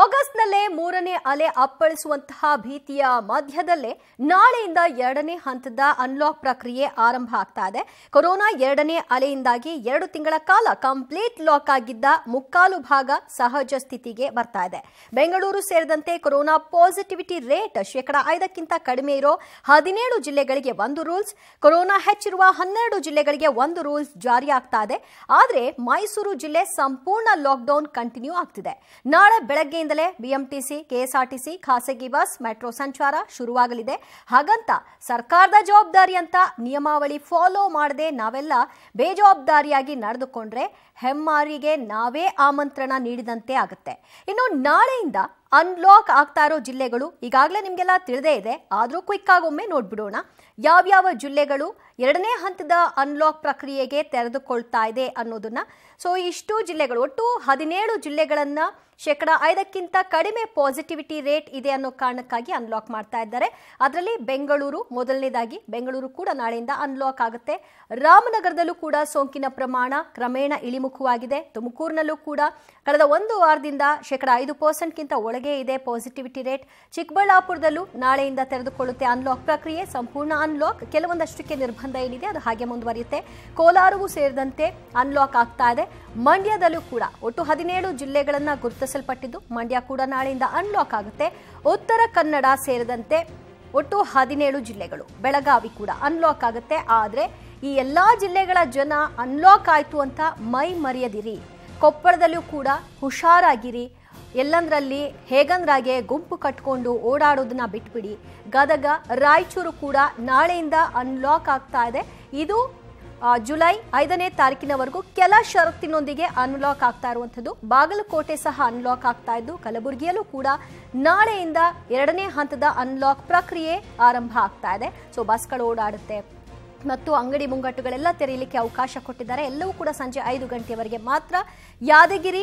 ಆಗಸ್ಟ್ನಲ್ಲೇ ಮೂರನೇ ಅಲೆ ಅಪ್ಪಳಿಸುವಂತಹ ಭೀತಿಯ ಮಧ್ಯದಲ್ಲೇ ನಾಳೆಯಿಂದ ಎರಡನೇ ಹಂತದ ಅನ್ಲಾಕ್ ಪ್ರಕ್ರಿಯೆ ಆರಂಭ ಆಗ್ತಾ ಇದೆ ಕೊರೋನಾ ಎರಡನೇ ಅಲೆಯಿಂದಾಗಿ ಎರಡು ತಿಂಗಳ ಕಾಲ ಕಂಪ್ಲೀಟ್ ಲಾಕ್ ಆಗಿದ್ದ ಮುಕ್ಕಾಲು ಭಾಗ ಸಹಜ ಸ್ಥಿತಿಗೆ ಬರ್ತಾ ಇದೆ ಬೆಂಗಳೂರು ಸೇರಿದಂತೆ ಕೊರೋನಾ ಪಾಸಿಟಿವಿಟಿ ರೇಟ್ ಶೇಕಡಾ ಐದಕ್ಕಿಂತ ಕಡಿಮೆ ಇರೋ ಹದಿನೇಳು ಜಿಲ್ಲೆಗಳಿಗೆ ಒಂದು ರೂಲ್ಸ್ ಕೊರೋನಾ ಹೆಚ್ಚಿರುವ ಹನ್ನೆರಡು ಜಿಲ್ಲೆಗಳಿಗೆ ಒಂದು ರೂಲ್ಸ್ ಜಾರಿ ಆಗ್ತಾ ಇದೆ ಆದರೆ ಮೈಸೂರು ಜಿಲ್ಲೆ ಸಂಪೂರ್ಣ ಲಾಕ್ಡೌನ್ ಕಂಟಿನ್ಯೂ ಆಗ್ತಿದೆ ನಾಳೆ ಬೆಳಗ್ಗೆ ಇಂದಲೇ ಬಿಎಂಟಿಸಿ ಕೆಎಸ್ಆರ್ಟಿಸಿ ಖಾಸಗಿ ಬಸ್ ಮೆಟ್ರೋ ಸಂಚಾರ ಶುರುವಾಗಲಿದೆ ಹಾಗಂತ ಸರ್ಕಾರದ ಜವಾಬ್ದಾರಿ ಅಂತ ನಿಯಮಾವಳಿ ಫಾಲೋ ಮಾಡದೆ ನಾವೆಲ್ಲ ಬೇಜವಾಬ್ದಾರಿಯಾಗಿ ನಡೆದುಕೊಂಡ್ರೆ ಹೆಮ್ಮಾರಿಗೆ ನಾವೇ ಆಮಂತ್ರಣ ನೀಡಿದಂತೆ ಆಗುತ್ತೆ ಇನ್ನು ನಾಳೆಯಿಂದ ಅನ್ಲಾಕ್ ಆಗ್ತಾ ಇರೋ ಜಿಲ್ಲೆಗಳು ಈಗಾಗಲೇ ನಿಮಗೆಲ್ಲ ತಿಳಿದೇ ಇದೆ ಆದರೂ ಕ್ವಿಕ್ ಆಗಿ ಒಮ್ಮೆ ನೋಡ್ಬಿಡೋಣ ಯಾವ್ಯಾವ ಜಿಲ್ಲೆಗಳು ಎರಡನೇ ಹಂತದ ಅನ್ಲಾಕ್ ಪ್ರಕ್ರಿಯೆಗೆ ತೆರೆದುಕೊಳ್ತಾ ಇದೆ ಅನ್ನೋದನ್ನ ಸೊ ಇಷ್ಟು ಜಿಲ್ಲೆಗಳು ಒಟ್ಟು ಹದಿನೇಳು ಜಿಲ್ಲೆಗಳನ್ನು ಶೇಕಡ ಐದಕ್ಕಿಂತ ಕಡಿಮೆ ಪಾಸಿಟಿವಿಟಿ ರೇಟ್ ಇದೆ ಅನ್ನೋ ಕಾರಣಕ್ಕಾಗಿ ಅನ್ಲಾಕ್ ಮಾಡ್ತಾ ಇದ್ದಾರೆ ಅದರಲ್ಲಿ ಬೆಂಗಳೂರು ಮೊದಲನೇದಾಗಿ ಬೆಂಗಳೂರು ಕೂಡ ನಾಳೆಯಿಂದ ಅನ್ಲಾಕ್ ಆಗುತ್ತೆ ರಾಮನಗರದಲ್ಲೂ ಕೂಡ ಸೋಂಕಿನ ಪ್ರಮಾಣ ಕ್ರಮೇಣ ಇಳಿಮುಖವಾಗಿದೆ ತುಮಕೂರಿನಲ್ಲೂ ಕೂಡ ಕಳೆದ ಒಂದು ವಾರದಿಂದ ಶೇಕಡ ಐದು ಪರ್ಸೆಂಟ್ಗಿಂತ ಒಳಗೆ ಇದೆ ಪಾಸಿಟಿವಿಟಿ ರೇಟ್ ಚಿಕ್ಕಬಳ್ಳಾಪುರದಲ್ಲೂ ನಾಳೆಯಿಂದ ತೆರೆದುಕೊಳ್ಳುತ್ತೆ ಅನ್ಲಾಕ್ ಪ್ರಕ್ರಿಯೆ ಸಂಪೂರ್ಣ ಅನ್ಲಾಕ್ ಕೆಲವೊಂದಷ್ಟಕ್ಕೆ ನಿರ್ಬಂಧ ಏನಿದೆ ಅದು ಹಾಗೆ ಮುಂದುವರಿಯುತ್ತೆ ಕೋಲಾರವೂ ಸೇರಿದಂತೆ ಅನ್ಲಾಕ್ ಆಗ್ತಾ ಇದೆ ಮಂಡ್ಯದಲ್ಲೂ ಕೂಡ ಒಟ್ಟು ಹದಿನೇಳು ಜಿಲ್ಲೆಗಳನ್ನು ಗುರುತಿಸಲ್ಪಟ್ಟಿದ್ದು ಮಂಡ್ಯ ಕೂಡ ನಾಳೆಯಿಂದ ಅನ್ಲಾಕ್ ಆಗುತ್ತೆ ಉತ್ತರ ಕನ್ನಡ ಸೇರಿದಂತೆ ಒಟ್ಟು ಹದಿನೇಳು ಜಿಲ್ಲೆಗಳು ಬೆಳಗಾವಿ ಕೂಡ ಅನ್ಲಾಕ್ ಆಗುತ್ತೆ ಆದರೆ ಈ ಎಲ್ಲ ಜಿಲ್ಲೆಗಳ ಜನ ಅನ್ಲಾಕ್ ಆಯಿತು ಅಂತ ಮೈ ಮರೆಯದಿರಿ ಕೊಪ್ಪಳದಲ್ಲೂ ಕೂಡ ಹುಷಾರಾಗಿರಿ ಎಲ್ಲಂದ್ರಲ್ಲಿ ಹೇಗಂದ್ರಾಗೆ ಗುಂಪು ಕಟ್ಕೊಂಡು ಓಡಾಡೋದನ್ನ ಬಿಟ್ಬಿಡಿ ಗದಗ ರಾಯಚೂರು ಕೂಡ ನಾಳೆಯಿಂದ ಅನ್ಲಾಕ್ ಆಗ್ತಾ ಇದೆ ಇದು ಜುಲೈ ಐದನೇ ತಾರೀಕಿನವರೆಗೂ ಕೆಲ ಷರತ್ತಿನೊಂದಿಗೆ ಅನ್ಲಾಕ್ ಆಗ್ತಾ ಇರುವಂಥದ್ದು ಬಾಗಲಕೋಟೆ ಸಹ ಅನ್ಲಾಕ್ ಆಗ್ತಾ ಇದ್ದು ಕಲಬುರಗಿಯಲ್ಲೂ ಕೂಡ ನಾಳೆಯಿಂದ ಎರಡನೇ ಹಂತದ ಅನ್ಲಾಕ್ ಪ್ರಕ್ರಿಯೆ ಆರಂಭ ಆಗ್ತಾ ಇದೆ ಸೊ ಬಸ್ಗಳು ಓಡಾಡುತ್ತೆ ಮತ್ತು ಅಂಗಡಿ ಮುಂಗಟ್ಟುಗಳೆಲ್ಲ ತೆರೆಯಲಿಕ್ಕೆ ಅವಕಾಶ ಕೊಟ್ಟಿದ್ದಾರೆ ಎಲ್ಲವೂ ಕೂಡ ಸಂಜೆ ಐದು ಗಂಟೆಯವರೆಗೆ ಮಾತ್ರ ಯಾದಗಿರಿ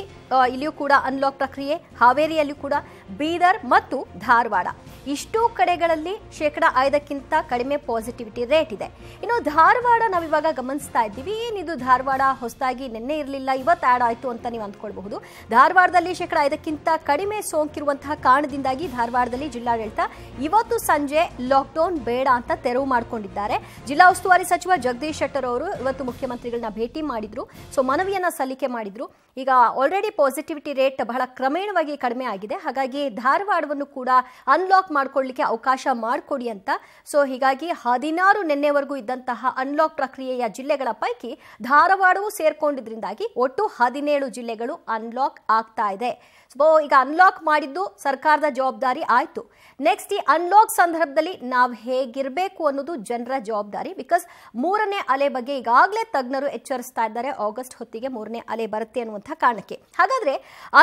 ಇಲ್ಲಿಯೂ ಕೂಡ ಅನ್ಲಾಕ್ ಪ್ರಕ್ರಿಯೆ ಹಾವೇರಿಯಲ್ಲಿಯೂ ಕೂಡ ಬೀದರ್ ಮತ್ತು ಧಾರವಾಡ ಇಷ್ಟು ಕಡೆಗಳಲ್ಲಿ ಶೇಕಡ ಐದಕ್ಕಿಂತ ಕಡಿಮೆ ಪಾಸಿಟಿವಿಟಿ ರೇಟ್ ಇದೆ ಇನ್ನು ಧಾರವಾಡ ನಾವಿವಾಗ ಗಮನಿಸ್ತಾ ಇದ್ದೀವಿ ಏನಿದು ಧಾರವಾಡ ಹೊಸದಾಗಿ ನಿನ್ನೆ ಇರಲಿಲ್ಲ ಇವತ್ತು ಆ್ಯಡ್ ಆಯಿತು ಅಂತ ನೀವು ಅಂದ್ಕೊಳ್ಬಹುದು ಧಾರವಾಡದಲ್ಲಿ ಶೇಕಡ ಐದಕ್ಕಿಂತ ಕಡಿಮೆ ಸೋಂಕಿರುವಂತಹ ಕಾರಣದಿಂದಾಗಿ ಧಾರವಾಡದಲ್ಲಿ ಜಿಲ್ಲಾಡಳಿತ ಇವತ್ತು ಸಂಜೆ ಲಾಕ್ಡೌನ್ ಬೇಡ ಅಂತ ತೆರವು ಮಾಡಿಕೊಂಡಿದ್ದಾರೆ ಜಿಲ್ಲಾ ಉಸ್ತುವಾರಿ ಸಚಿವ ಜಗದೀಶ್ ಶೆಟ್ಟರ್ ಅವರು ಇವತ್ತು ಮುಖ್ಯಮಂತ್ರಿಗಳನ್ನ ಭೇಟಿ ಮಾಡಿದ್ರು ಸೊ ಮನವಿಯನ್ನ ಸಲ್ಲಿಕೆ ಮಾಡಿದ್ರು ಈಗ ಆಲ್ರೆಡಿ ಪಾಸಿಟಿವಿಟಿ ರೇಟ್ ಬಹಳ ಕ್ರಮೇಣವಾಗಿ ಕಡಿಮೆ ಆಗಿದೆ ಹಾಗಾಗಿ ಧಾರವಾಡವನ್ನು ಕೂಡ ಅನ್ಲಾಕ್ ಮಾಡ್ಕೊಳ್ಳಿಕ್ಕೆ ಅವಕಾಶ ಮಾಡಿಕೊಡಿ ಅಂತ ಸೊ ಹೀಗಾಗಿ ಹದಿನಾರು ನಿನ್ನೆವರೆಗೂ ಇದ್ದಂತಹ ಅನ್ಲಾಕ್ ಪ್ರಕ್ರಿಯೆಯ ಜಿಲ್ಲೆಗಳ ಪೈಕಿ ಧಾರವಾಡವು ಸೇರ್ಕೊಂಡಿದ್ರಿಂದಾಗಿ ಒಟ್ಟು ಹದಿನೇಳು ಜಿಲ್ಲೆಗಳು ಅನ್ಲಾಕ್ ಆಗ್ತಾ ಇದೆ ಸೊ ಈಗ ಅನ್ಲಾಕ್ ಮಾಡಿದ್ದು ಸರ್ಕಾರದ ಜವಾಬ್ದಾರಿ ಆಯಿತು ನೆಕ್ಸ್ಟ್ ಈ ಅನ್ಲಾಕ್ ಸಂದರ್ಭದಲ್ಲಿ ನಾವು ಹೇಗಿರಬೇಕು ಅನ್ನೋದು ಜನರ ಜವಾಬ್ದಾರಿ ಬಿಕಾಸ್ ಮೂರನೇ ಅಲೆ ಬಗ್ಗೆ ಈಗಾಗಲೇ ತಜ್ಞರು ಎಚ್ಚರಿಸ್ತಾ ಇದ್ದಾರೆ ಆಗಸ್ಟ್ ಹೊತ್ತಿಗೆ ಮೂರನೇ ಅಲೆ ಬರುತ್ತೆ ಅನ್ನುವಂಥ ಕಾರಣಕ್ಕೆ ಹಾಗಾದರೆ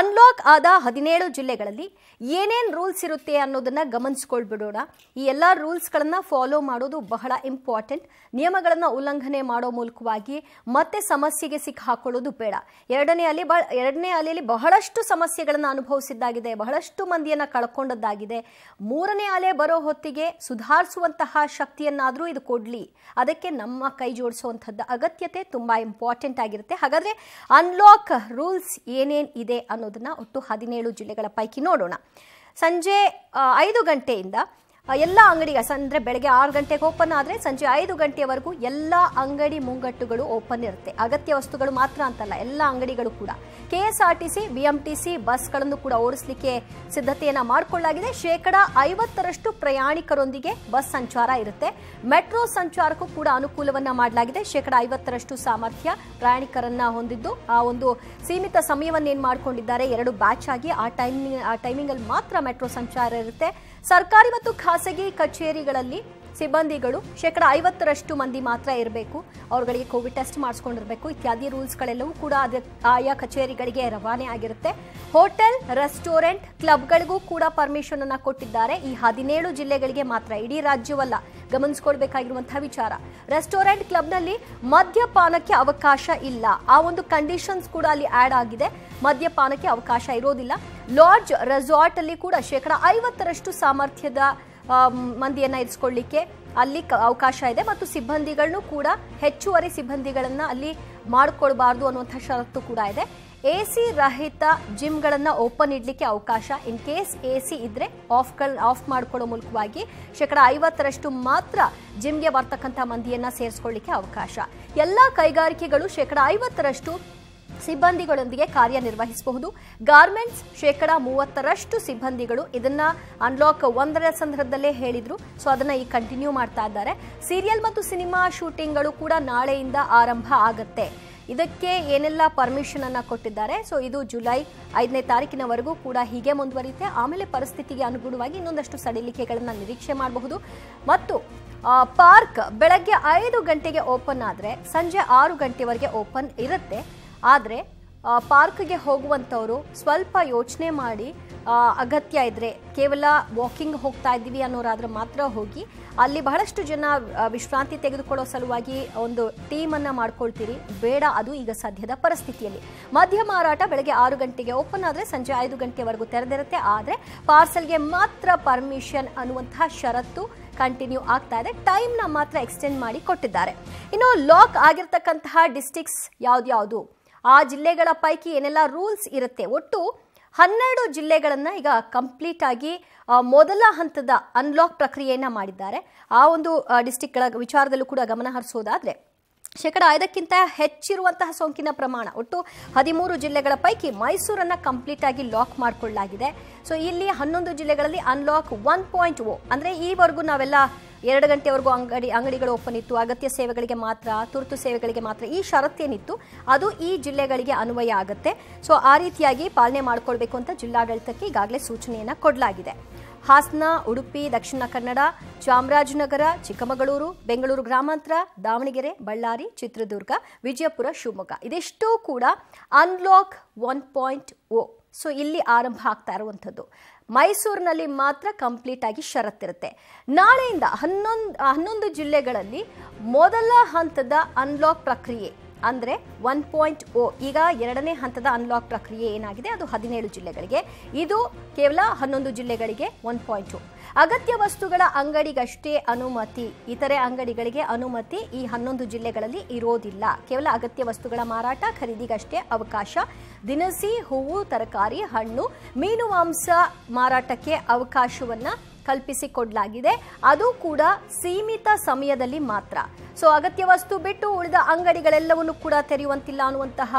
ಅನ್ಲಾಕ್ ಆದ ಹದಿನೇಳು ಜಿಲ್ಲೆಗಳಲ್ಲಿ ಏನೇನು ರೂಲ್ಸ್ ಇರುತ್ತೆ ಅನ್ನೋದನ್ನು ಗಮನಿಸ್ಕೊಳ್ಬಿಡೋಣ ಈ ಎಲ್ಲ ರೂಲ್ಸ್ಗಳನ್ನು ಫಾಲೋ ಮಾಡೋದು ಬಹಳ ಇಂಪಾರ್ಟೆಂಟ್ ನಿಯಮಗಳನ್ನು ಉಲ್ಲಂಘನೆ ಮಾಡೋ ಮೂಲಕವಾಗಿ ಮತ್ತೆ ಸಮಸ್ಯೆಗೆ ಹಾಕೊಳ್ಳೋದು ಬೇಡ ಎರಡನೇ ಅಲೆ ಎರಡನೇ ಅಲೆಯಲ್ಲಿ ಬಹಳಷ್ಟು ಸಮಸ್ಯೆಗಳನ್ನು ಅನುಭವಿಸಿದ್ದಾಗಿದೆ ಬಹಳಷ್ಟು ಮಂದಿಯನ್ನು ಕಳ್ಕೊಂಡದ್ದಾಗಿದೆ ಮೂರನೇ ಅಲೆ ಬರೋ ಹೊತ್ತಿಗೆ ಸುಧಾರಿಸುವಂತಹ ಶಕ್ತಿಯನ್ನಾದರೂ ಇದು ಕೊಡಲಿ ಅದಕ್ಕೆ ನಮ್ಮ ಕೈ ಜೋಡಿಸುವಂಥದ್ದು ಅಗತ್ಯತೆ ತುಂಬ ಇಂಪಾರ್ಟೆಂಟ್ ಆಗಿರುತ್ತೆ ಹಾಗಾದರೆ ಅನ್ಲಾಕ್ ರೂಲ್ಸ್ ಏನೇನು ಇದೆ ಅನ್ನೋದನ್ನು ಒಟ್ಟು ಹದಿನೇಳು ಜಿಲ್ಲೆಗಳ ಪೈಕಿ ನೋಡೋಣ ಸಂಜೆ ಐದು ಗಂಟೆಯಿಂದ ಎಲ್ಲ ಅಂಗಡಿ ಅಂದರೆ ಬೆಳಗ್ಗೆ ಆರು ಗಂಟೆಗೆ ಓಪನ್ ಆದರೆ ಸಂಜೆ ಐದು ಗಂಟೆಯವರೆಗೂ ಎಲ್ಲ ಅಂಗಡಿ ಮುಂಗಟ್ಟುಗಳು ಓಪನ್ ಇರುತ್ತೆ ಅಗತ್ಯ ವಸ್ತುಗಳು ಮಾತ್ರ ಅಂತಲ್ಲ ಎಲ್ಲ ಅಂಗಡಿಗಳು ಕೂಡ K S R T C B M T C ಬಸ್ಗಳನ್ನು ಕೂಡ ಓಡಿಸಲಿಕ್ಕೆ ಸಿದ್ಧತೆಯನ್ನು ಮಾಡಿಕೊಳ್ಳಲಾಗಿದೆ ಶೇಕಡ ಐವತ್ತರಷ್ಟು ಪ್ರಯಾಣಿಕರೊಂದಿಗೆ ಬಸ್ ಸಂಚಾರ ಇರುತ್ತೆ ಮೆಟ್ರೋ ಸಂಚಾರಕ್ಕೂ ಕೂಡ ಅನುಕೂಲವನ್ನ ಮಾಡಲಾಗಿದೆ ಶೇಕಡ ಐವತ್ತರಷ್ಟು ಸಾಮರ್ಥ್ಯ ಪ್ರಯಾಣಿಕರನ್ನ ಹೊಂದಿದ್ದು ಆ ಒಂದು ಸೀಮಿತ ಸಮಯವನ್ನು ಏನು ಮಾಡಿಕೊಂಡಿದ್ದಾರೆ ಎರಡು ಬ್ಯಾಚ್ ಆಗಿ ಆ ಟೈಮಿಂಗ್ ಆ ಟೈಮಿಂಗಲ್ಲಿ ಮಾತ್ರ ಮೆಟ್ರೋ ಸಂಚಾರ ಇರುತ್ತೆ ಸರ್ಕಾರಿ ಮತ್ತು ಖಾಸಗಿ ಕಚೇರಿಗಳಲ್ಲಿ ಸಿಬ್ಬಂದಿಗಳು ಶೇಕಡ ಐವತ್ತರಷ್ಟು ಮಂದಿ ಮಾತ್ರ ಇರಬೇಕು ಅವರುಗಳಿಗೆ ಕೋವಿಡ್ ಟೆಸ್ಟ್ ಮಾಡಿಸ್ಕೊಂಡಿರಬೇಕು ಇತ್ಯಾದಿ ರೂಲ್ಸ್ಗಳೆಲ್ಲವೂ ಕೂಡ ಅದ ಆಯಾ ಕಚೇರಿಗಳಿಗೆ ರವಾನೆ ಆಗಿರುತ್ತೆ ಹೋಟೆಲ್ ರೆಸ್ಟೋರೆಂಟ್ ಕ್ಲಬ್ಗಳಿಗೂ ಕೂಡ ಪರ್ಮಿಷನ್ ಅನ್ನು ಕೊಟ್ಟಿದ್ದಾರೆ ಈ ಹದಿನೇಳು ಜಿಲ್ಲೆಗಳಿಗೆ ಮಾತ್ರ ಇಡೀ ರಾಜ್ಯವಲ್ಲ ಗಮನಿಸ್ಕೊಡ್ಬೇಕಾಗಿರುವಂತಹ ವಿಚಾರ ರೆಸ್ಟೋರೆಂಟ್ ಕ್ಲಬ್ನಲ್ಲಿ ಮದ್ಯಪಾನಕ್ಕೆ ಅವಕಾಶ ಇಲ್ಲ ಆ ಒಂದು ಕಂಡೀಷನ್ಸ್ ಕೂಡ ಅಲ್ಲಿ ಆಡ್ ಆಗಿದೆ ಮದ್ಯಪಾನಕ್ಕೆ ಅವಕಾಶ ಇರೋದಿಲ್ಲ ಲಾಡ್ಜ್ ರೆಸಾರ್ಟ್ ಅಲ್ಲಿ ಕೂಡ ಶೇಕಡ ಐವತ್ತರಷ್ಟು ಸಾಮರ್ಥ್ಯದ ಮಂದಿಯನ್ನ ಇರಿಸಿಕೊಳ್ಳಿಕ್ಕೆ ಅಲ್ಲಿ ಅವಕಾಶ ಇದೆ ಮತ್ತು ಸಿಬ್ಬಂದಿಗಳನ್ನು ಕೂಡ ಹೆಚ್ಚುವರಿ ಸಿಬ್ಬಂದಿಗಳನ್ನು ಅಲ್ಲಿ ಮಾಡಿಕೊಳ್ಬಾರ್ದು ಅನ್ನುವಂಥ ಷರತ್ತು ಕೂಡ ಇದೆ ಎ ಸಿ ರಹಿತ ಜಿಮ್ಗಳನ್ನು ಓಪನ್ ಇಡಲಿಕ್ಕೆ ಅವಕಾಶ ಇನ್ ಕೇಸ್ ಎ ಸಿ ಇದ್ದರೆ ಆಫ್ಗಳು ಆಫ್ ಮಾಡ್ಕೊಳ್ಳೋ ಮೂಲಕವಾಗಿ ಶೇಕಡ ಐವತ್ತರಷ್ಟು ಮಾತ್ರ ಜಿಮ್ಗೆ ಬರ್ತಕ್ಕಂಥ ಮಂದಿಯನ್ನು ಸೇರಿಸ್ಕೊಳ್ಳಿಕ್ಕೆ ಅವಕಾಶ ಎಲ್ಲ ಕೈಗಾರಿಕೆಗಳು ಶೇಕಡ ಐವತ್ತರಷ್ಟು ಸಿಬ್ಬಂದಿಗಳೊಂದಿಗೆ ಕಾರ್ಯನಿರ್ವಹಿಸಬಹುದು ಗಾರ್ಮೆಂಟ್ಸ್ ಶೇಕಡ ಮೂವತ್ತರಷ್ಟು ಸಿಬ್ಬಂದಿಗಳು ಇದನ್ನ ಅನ್ಲಾಕ್ ಒಂದರ ಸಂದರ್ಭದಲ್ಲೇ ಹೇಳಿದ್ರು ಸೊ ಅದನ್ನ ಈ ಕಂಟಿನ್ಯೂ ಮಾಡ್ತಾ ಇದ್ದಾರೆ ಸೀರಿಯಲ್ ಮತ್ತು ಸಿನಿಮಾ ಶೂಟಿಂಗ್ಗಳು ಕೂಡ ನಾಳೆಯಿಂದ ಆರಂಭ ಆಗತ್ತೆ ಇದಕ್ಕೆ ಏನೆಲ್ಲ ಪರ್ಮಿಷನ್ ಅನ್ನ ಕೊಟ್ಟಿದ್ದಾರೆ ಸೊ ಇದು ಜುಲೈ ಐದನೇ ತಾರೀಕಿನವರೆಗೂ ಕೂಡ ಹೀಗೆ ಮುಂದುವರಿಯುತ್ತೆ ಆಮೇಲೆ ಪರಿಸ್ಥಿತಿಗೆ ಅನುಗುಣವಾಗಿ ಇನ್ನೊಂದಷ್ಟು ಸಡಿಲಿಕೆಗಳನ್ನು ನಿರೀಕ್ಷೆ ಮಾಡಬಹುದು ಮತ್ತು ಪಾರ್ಕ್ ಬೆಳಗ್ಗೆ ಐದು ಗಂಟೆಗೆ ಓಪನ್ ಆದರೆ ಸಂಜೆ ಆರು ಗಂಟೆವರೆಗೆ ಓಪನ್ ಇರುತ್ತೆ ಆದರೆ ಪಾರ್ಕ್ಗೆ ಹೋಗುವಂಥವರು ಸ್ವಲ್ಪ ಯೋಚನೆ ಮಾಡಿ ಅಗತ್ಯ ಇದ್ದರೆ ಕೇವಲ ವಾಕಿಂಗ್ ಹೋಗ್ತಾ ಇದ್ದೀವಿ ಅನ್ನೋರಾದ್ರೆ ಮಾತ್ರ ಹೋಗಿ ಅಲ್ಲಿ ಬಹಳಷ್ಟು ಜನ ವಿಶ್ರಾಂತಿ ತೆಗೆದುಕೊಳ್ಳೋ ಸಲುವಾಗಿ ಒಂದು ಟೀಮನ್ನು ಮಾಡ್ಕೊಳ್ತೀರಿ ಬೇಡ ಅದು ಈಗ ಸದ್ಯದ ಪರಿಸ್ಥಿತಿಯಲ್ಲಿ ಮಧ್ಯ ಮಾರಾಟ ಬೆಳಗ್ಗೆ ಆರು ಗಂಟೆಗೆ ಓಪನ್ ಆದರೆ ಸಂಜೆ ಐದು ಗಂಟೆವರೆಗೂ ತೆರೆದಿರುತ್ತೆ ಆದರೆ ಪಾರ್ಸಲ್ಗೆ ಮಾತ್ರ ಪರ್ಮಿಷನ್ ಅನ್ನುವಂತಹ ಷರತ್ತು ಕಂಟಿನ್ಯೂ ಆಗ್ತಾ ಇದೆ ಟೈಮ್ನ ಮಾತ್ರ ಎಕ್ಸ್ಟೆಂಡ್ ಮಾಡಿ ಕೊಟ್ಟಿದ್ದಾರೆ ಇನ್ನು ಲಾಕ್ ಆಗಿರ್ತಕ್ಕಂತಹ ಡಿಸ್ಟಿಕ್ಸ್ ಯಾವುದು ಆ ಜಿಲ್ಲೆಗಳ ಪೈಕಿ ಏನೆಲ್ಲ ರೂಲ್ಸ್ ಇರುತ್ತೆ ಒಟ್ಟು ಹನ್ನೆರಡು ಜಿಲ್ಲೆಗಳನ್ನು ಈಗ ಕಂಪ್ಲೀಟ್ ಆಗಿ ಮೊದಲ ಹಂತದ ಅನ್ಲಾಕ್ ಪ್ರಕ್ರಿಯೆಯನ್ನು ಮಾಡಿದ್ದಾರೆ ಆ ಒಂದು ಡಿಸ್ಟಿಕ್ಗಳ ವಿಚಾರದಲ್ಲೂ ಕೂಡ ಗಮನ ಹರಿಸೋದಾದರೆ ಶೇಕಡ ಐದಕ್ಕಿಂತ ಹೆಚ್ಚಿರುವಂತಹ ಸೋಂಕಿನ ಪ್ರಮಾಣ ಒಟ್ಟು ಹದಿಮೂರು ಜಿಲ್ಲೆಗಳ ಪೈಕಿ ಮೈಸೂರನ್ನು ಕಂಪ್ಲೀಟ್ ಆಗಿ ಲಾಕ್ ಮಾಡಿಕೊಳ್ಳಲಾಗಿದೆ ಸೊ ಇಲ್ಲಿ ಹನ್ನೊಂದು ಜಿಲ್ಲೆಗಳಲ್ಲಿ ಅನ್ಲಾಕ್ ಒನ್ ಪಾಯಿಂಟ್ ಓ ಅಂದರೆ ಈವರೆಗೂ ನಾವೆಲ್ಲ ಎರಡು ಗಂಟೆವರೆಗೂ ಅಂಗಡಿ ಅಂಗಡಿಗಳು ಓಪನ್ ಇತ್ತು ಅಗತ್ಯ ಸೇವೆಗಳಿಗೆ ಮಾತ್ರ ತುರ್ತು ಸೇವೆಗಳಿಗೆ ಮಾತ್ರ ಈ ಷರತ್ತೇನಿತ್ತು ಅದು ಈ ಜಿಲ್ಲೆಗಳಿಗೆ ಅನ್ವಯ ಆಗುತ್ತೆ ಸೊ ಆ ರೀತಿಯಾಗಿ ಪಾಲನೆ ಮಾಡಿಕೊಳ್ಬೇಕು ಅಂತ ಜಿಲ್ಲಾಡಳಿತಕ್ಕೆ ಈಗಾಗಲೇ ಸೂಚನೆಯನ್ನು ಕೊಡಲಾಗಿದೆ ಹಾಸನ ಉಡುಪಿ ದಕ್ಷಿಣ ಕನ್ನಡ ಚಾಮರಾಜನಗರ ಚಿಕ್ಕಮಗಳೂರು ಬೆಂಗಳೂರು ಗ್ರಾಮಾಂತರ ದಾವಣಗೆರೆ ಬಳ್ಳಾರಿ ಚಿತ್ರದುರ್ಗ ವಿಜಯಪುರ ಶಿವಮೊಗ್ಗ ಇದೆಷ್ಟೂ ಕೂಡ unlock one point O so ಇಲ್ಲಿ ಆರಂಭ ಆಗ್ತಾ ಇರುವಂಥದ್ದು ಮೈಸೂರಿನಲ್ಲಿ ಮಾತ್ರ ಕಂಪ್ಲೀಟ್ ಆಗಿ ಷರತ್ತಿರುತ್ತೆ ನಾಳೆಯಿಂದ ಹನ್ನೊಂದು ಹನ್ನೊಂದು ಜಿಲ್ಲೆಗಳಲ್ಲಿ ಮೊದಲ ಹಂತದ ಅನ್ಲಾಕ್ ಪ್ರಕ್ರಿಯೆ ಅಂದರೆ ಒನ್ ಪಾಯಿಂಟ್ ಓ ಈಗ ಎರಡನೇ ಹಂತದ ಅನ್ಲಾಕ್ ಪ್ರಕ್ರಿಯೆ ಏನಾಗಿದೆ ಅದು ಹದಿನೇಳು ಜಿಲ್ಲೆಗಳಿಗೆ ಇದು ಕೇವಲ ಹನ್ನೊಂದು ಜಿಲ್ಲೆಗಳಿಗೆ ಒನ್ ಪಾಯಿಂಟ್ ಓ ಅಗತ್ಯ ವಸ್ತುಗಳ ಅಂಗಡಿಗಷ್ಟೇ ಅನುಮತಿ ಇತರೆ ಅಂಗಡಿಗಳಿಗೆ ಅನುಮತಿ ಈ ಹನ್ನೊಂದು ಜಿಲ್ಲೆಗಳಲ್ಲಿ ಇರೋದಿಲ್ಲ ಕೇವಲ ಅಗತ್ಯ ವಸ್ತುಗಳ ಮಾರಾಟ ಖರೀದಿಗಷ್ಟೇ ಅವಕಾಶ ದಿನಸಿ ಹೂವು ತರಕಾರಿ ಹಣ್ಣು ಮೀನು ಮಾಂಸ ಮಾರಾಟಕ್ಕೆ ಅವಕಾಶವನ್ನು ಕಲ್ಪಿಸಿಕೊಡಲಾಗಿದೆ ಅದು ಕೂಡ ಸೀಮಿತ ಸಮಯದಲ್ಲಿ ಮಾತ್ರ ಸೊ ಅಗತ್ಯ ವಸ್ತು ಬಿಟ್ಟು ಉಳಿದ ಅಂಗಡಿಗಳೆಲ್ಲವನ್ನು ಕೂಡ ತೆರೆಯುವಂತಿಲ್ಲ ಅನ್ನುವಂತಹ